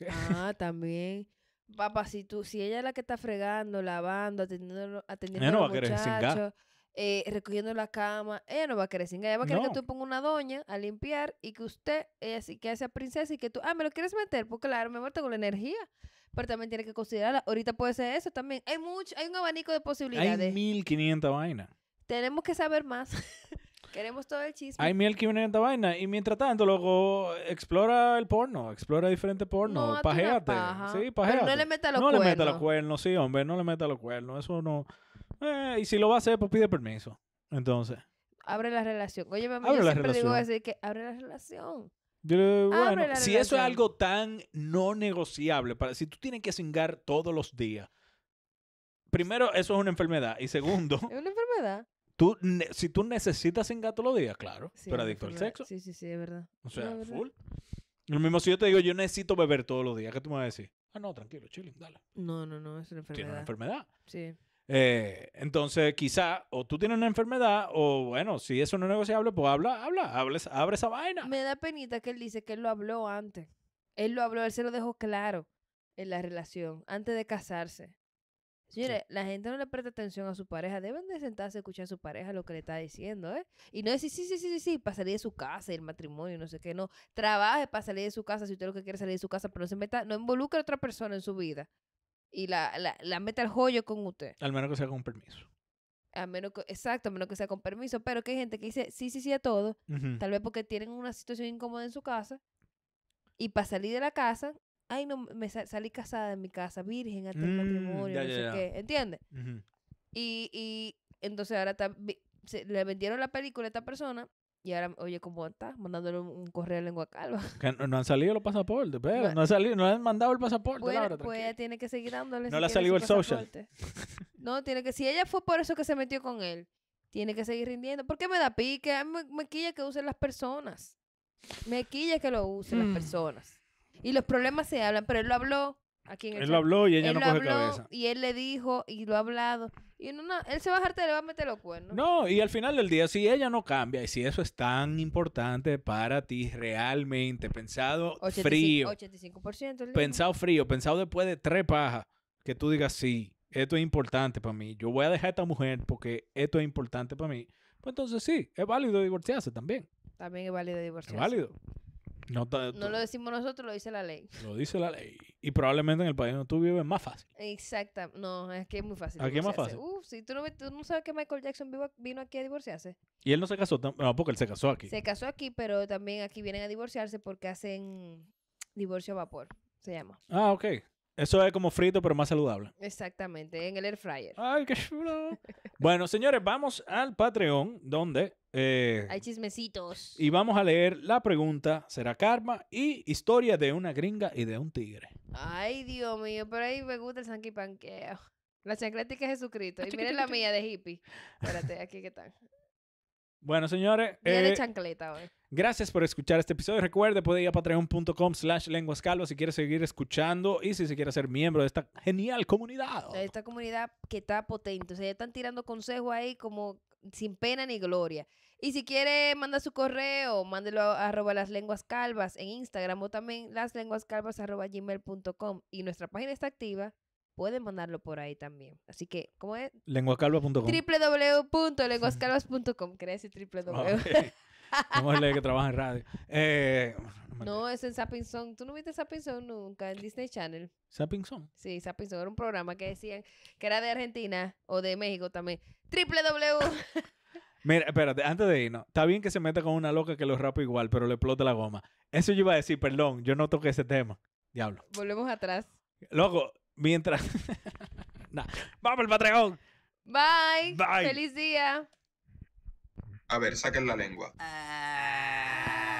Ah, también. Papá, si tú, si ella es la que está fregando, lavando, atendiendo, atendiendo no a los muchachos, eh, recogiendo la cama, ella no va a querer singar. Ella va a querer que tú pongas una doña a limpiar y que usted, ella que sea princesa y que tú, ah, me lo quieres meter, Porque claro, me muerto con la energía pero también tiene que considerarla. ahorita puede ser eso también. Hay mucho, hay un abanico de posibilidades. Hay 1500 vainas. Tenemos que saber más. Queremos todo el chisme. Hay 1500 vainas y mientras tanto, luego explora el porno, explora diferente porno, no, Sí, págate no le meta los cuernos. No le meta los cuernos, sí, hombre, no le meta los cuernos, eso no. Eh, y si lo va a hacer, pues pide permiso. Entonces abre la relación. Oye, mamá, abre yo siempre digo que abre la relación. Ah, bueno, si eso es algo tan no negociable, para, si tú tienes que cingar todos los días, primero, eso es una enfermedad. Y segundo, Tú, si tú necesitas cingar todos los días, claro, pero adicto al sexo. Sí, sí, sí, es verdad. O sea, full. Lo mismo si yo te digo, yo necesito beber todos los días, ¿qué tú me vas a decir? Ah, no, tranquilo, chile, dale. No, no, no, es una enfermedad. Tiene una enfermedad. Sí. Eh, entonces, quizá o tú tienes una enfermedad o bueno, si eso no es negociable, pues habla, habla, abre esa vaina. Me da penita que él dice que él lo habló antes. Él lo habló, él se lo dejó claro en la relación, antes de casarse. Señores, la gente no le presta atención a su pareja. Deben de sentarse a escuchar a su pareja lo que le está diciendo, ¿eh? Y no decir, sí, sí, sí, sí, sí, para salir de su casa, Y el matrimonio, no sé qué, no. Trabaje para salir de su casa si usted lo que quiere salir de su casa, pero no se meta, no involucre a otra persona en su vida y la, la, meta al joyo con usted. Al menos que sea con permiso. menos exacto, a menos que sea con permiso, pero que hay gente que dice sí, sí, sí a todo, tal vez porque tienen una situación incómoda en su casa, y para salir de la casa, ay, no, me salí casada de mi casa, virgen, hasta el mm, matrimonio, ¿entiendes? y, y entonces ahora le vendieron la película a esta persona y ahora, oye, ¿cómo está? Mandándole un correo de lengua calva. Que no, han salido los pasaportes, pero no, han salido, no han mandado el pasaporte. pues ella tiene que seguir dándole. No le ha salido el social. No, tiene que. Si ella fue por eso que se metió con él, tiene que seguir rindiendo. ¿Por qué me da pique? me, quilla que usen las personas. Me quilla que lo usen las mm. personas. Y los problemas se hablan, pero él lo habló. Aquí en el él lo habló y ella no coge cabeza. Y él le dijo, y lo ha hablado. Y no, él se va a le va a meter los cuernos. No, y al final del día, si ella no cambia y si eso es tan importante para ti realmente, pensado frío. 85%. Pensado frío, pensado después de tres pajas, que tú digas, sí, esto es importante para mí. Yo voy a dejar a esta mujer porque esto es importante para mí. Pues entonces sí, es válido divorciarse también. También es válido divorciarse. No, lo decimos nosotros, lo dice la ley. Lo dice la ley. Y probablemente en el país donde tú vives es más fácil. Exacta. No, es que es muy fácil. Aquí es más fácil. Uf, si tú no, tú no, sabes que Michael Jackson vino aquí a divorciarse. Y él no se casó, no, porque él se casó aquí. Se casó aquí, pero también aquí vienen a divorciarse porque hacen divorcio a vapor, se llama. Ah, ok. Eso es como frito, pero más saludable. Exactamente, en el air fryer. Ay, qué chulo. bueno, señores, vamos al Patreon, donde... Eh, Hay chismecitos. Y vamos a leer la pregunta, será karma y historia de una gringa y de un tigre. Ay, Dios mío, por ahí me gusta el panqueo La chancletica es Jesucristo. Y miren la mía de hippie. Espérate, aquí que están. Bueno, señores. Eh, gracias por escuchar este episodio. Recuerde, puede ir a patreon.com slash lenguascalvo si quiere seguir escuchando y si se quiere ser miembro de esta genial comunidad. De esta comunidad que está potente. O sea, ya están tirando consejo ahí como sin pena ni gloria. Y si quiere, manda su correo, mándelo a las lenguas calvas en Instagram o también las lenguas calvas gmail.com. Y nuestra página está activa pueden mandarlo por ahí también. Así que, ¿cómo es? Lenguascalvas.com. www.lenguascalvas.com. Quería decir www. cómo Vamos a leer que trabaja en radio. Eh, no, es en Sapping Song. ¿Tú no viste Sapping nunca en Disney Channel? ¿Sapping Song? Sí, Sapping Era un programa que decían que era de Argentina o de México también. www. Mira, espérate, antes de irnos, está bien que se meta con una loca que lo rapa igual, pero le explota la goma. Eso yo iba a decir, perdón, yo no toqué ese tema. Diablo. Volvemos atrás. Loco, Mientras. Vamos el Patreon. Bye. Bye. Feliz día. A ver, saquen la lengua. Ah.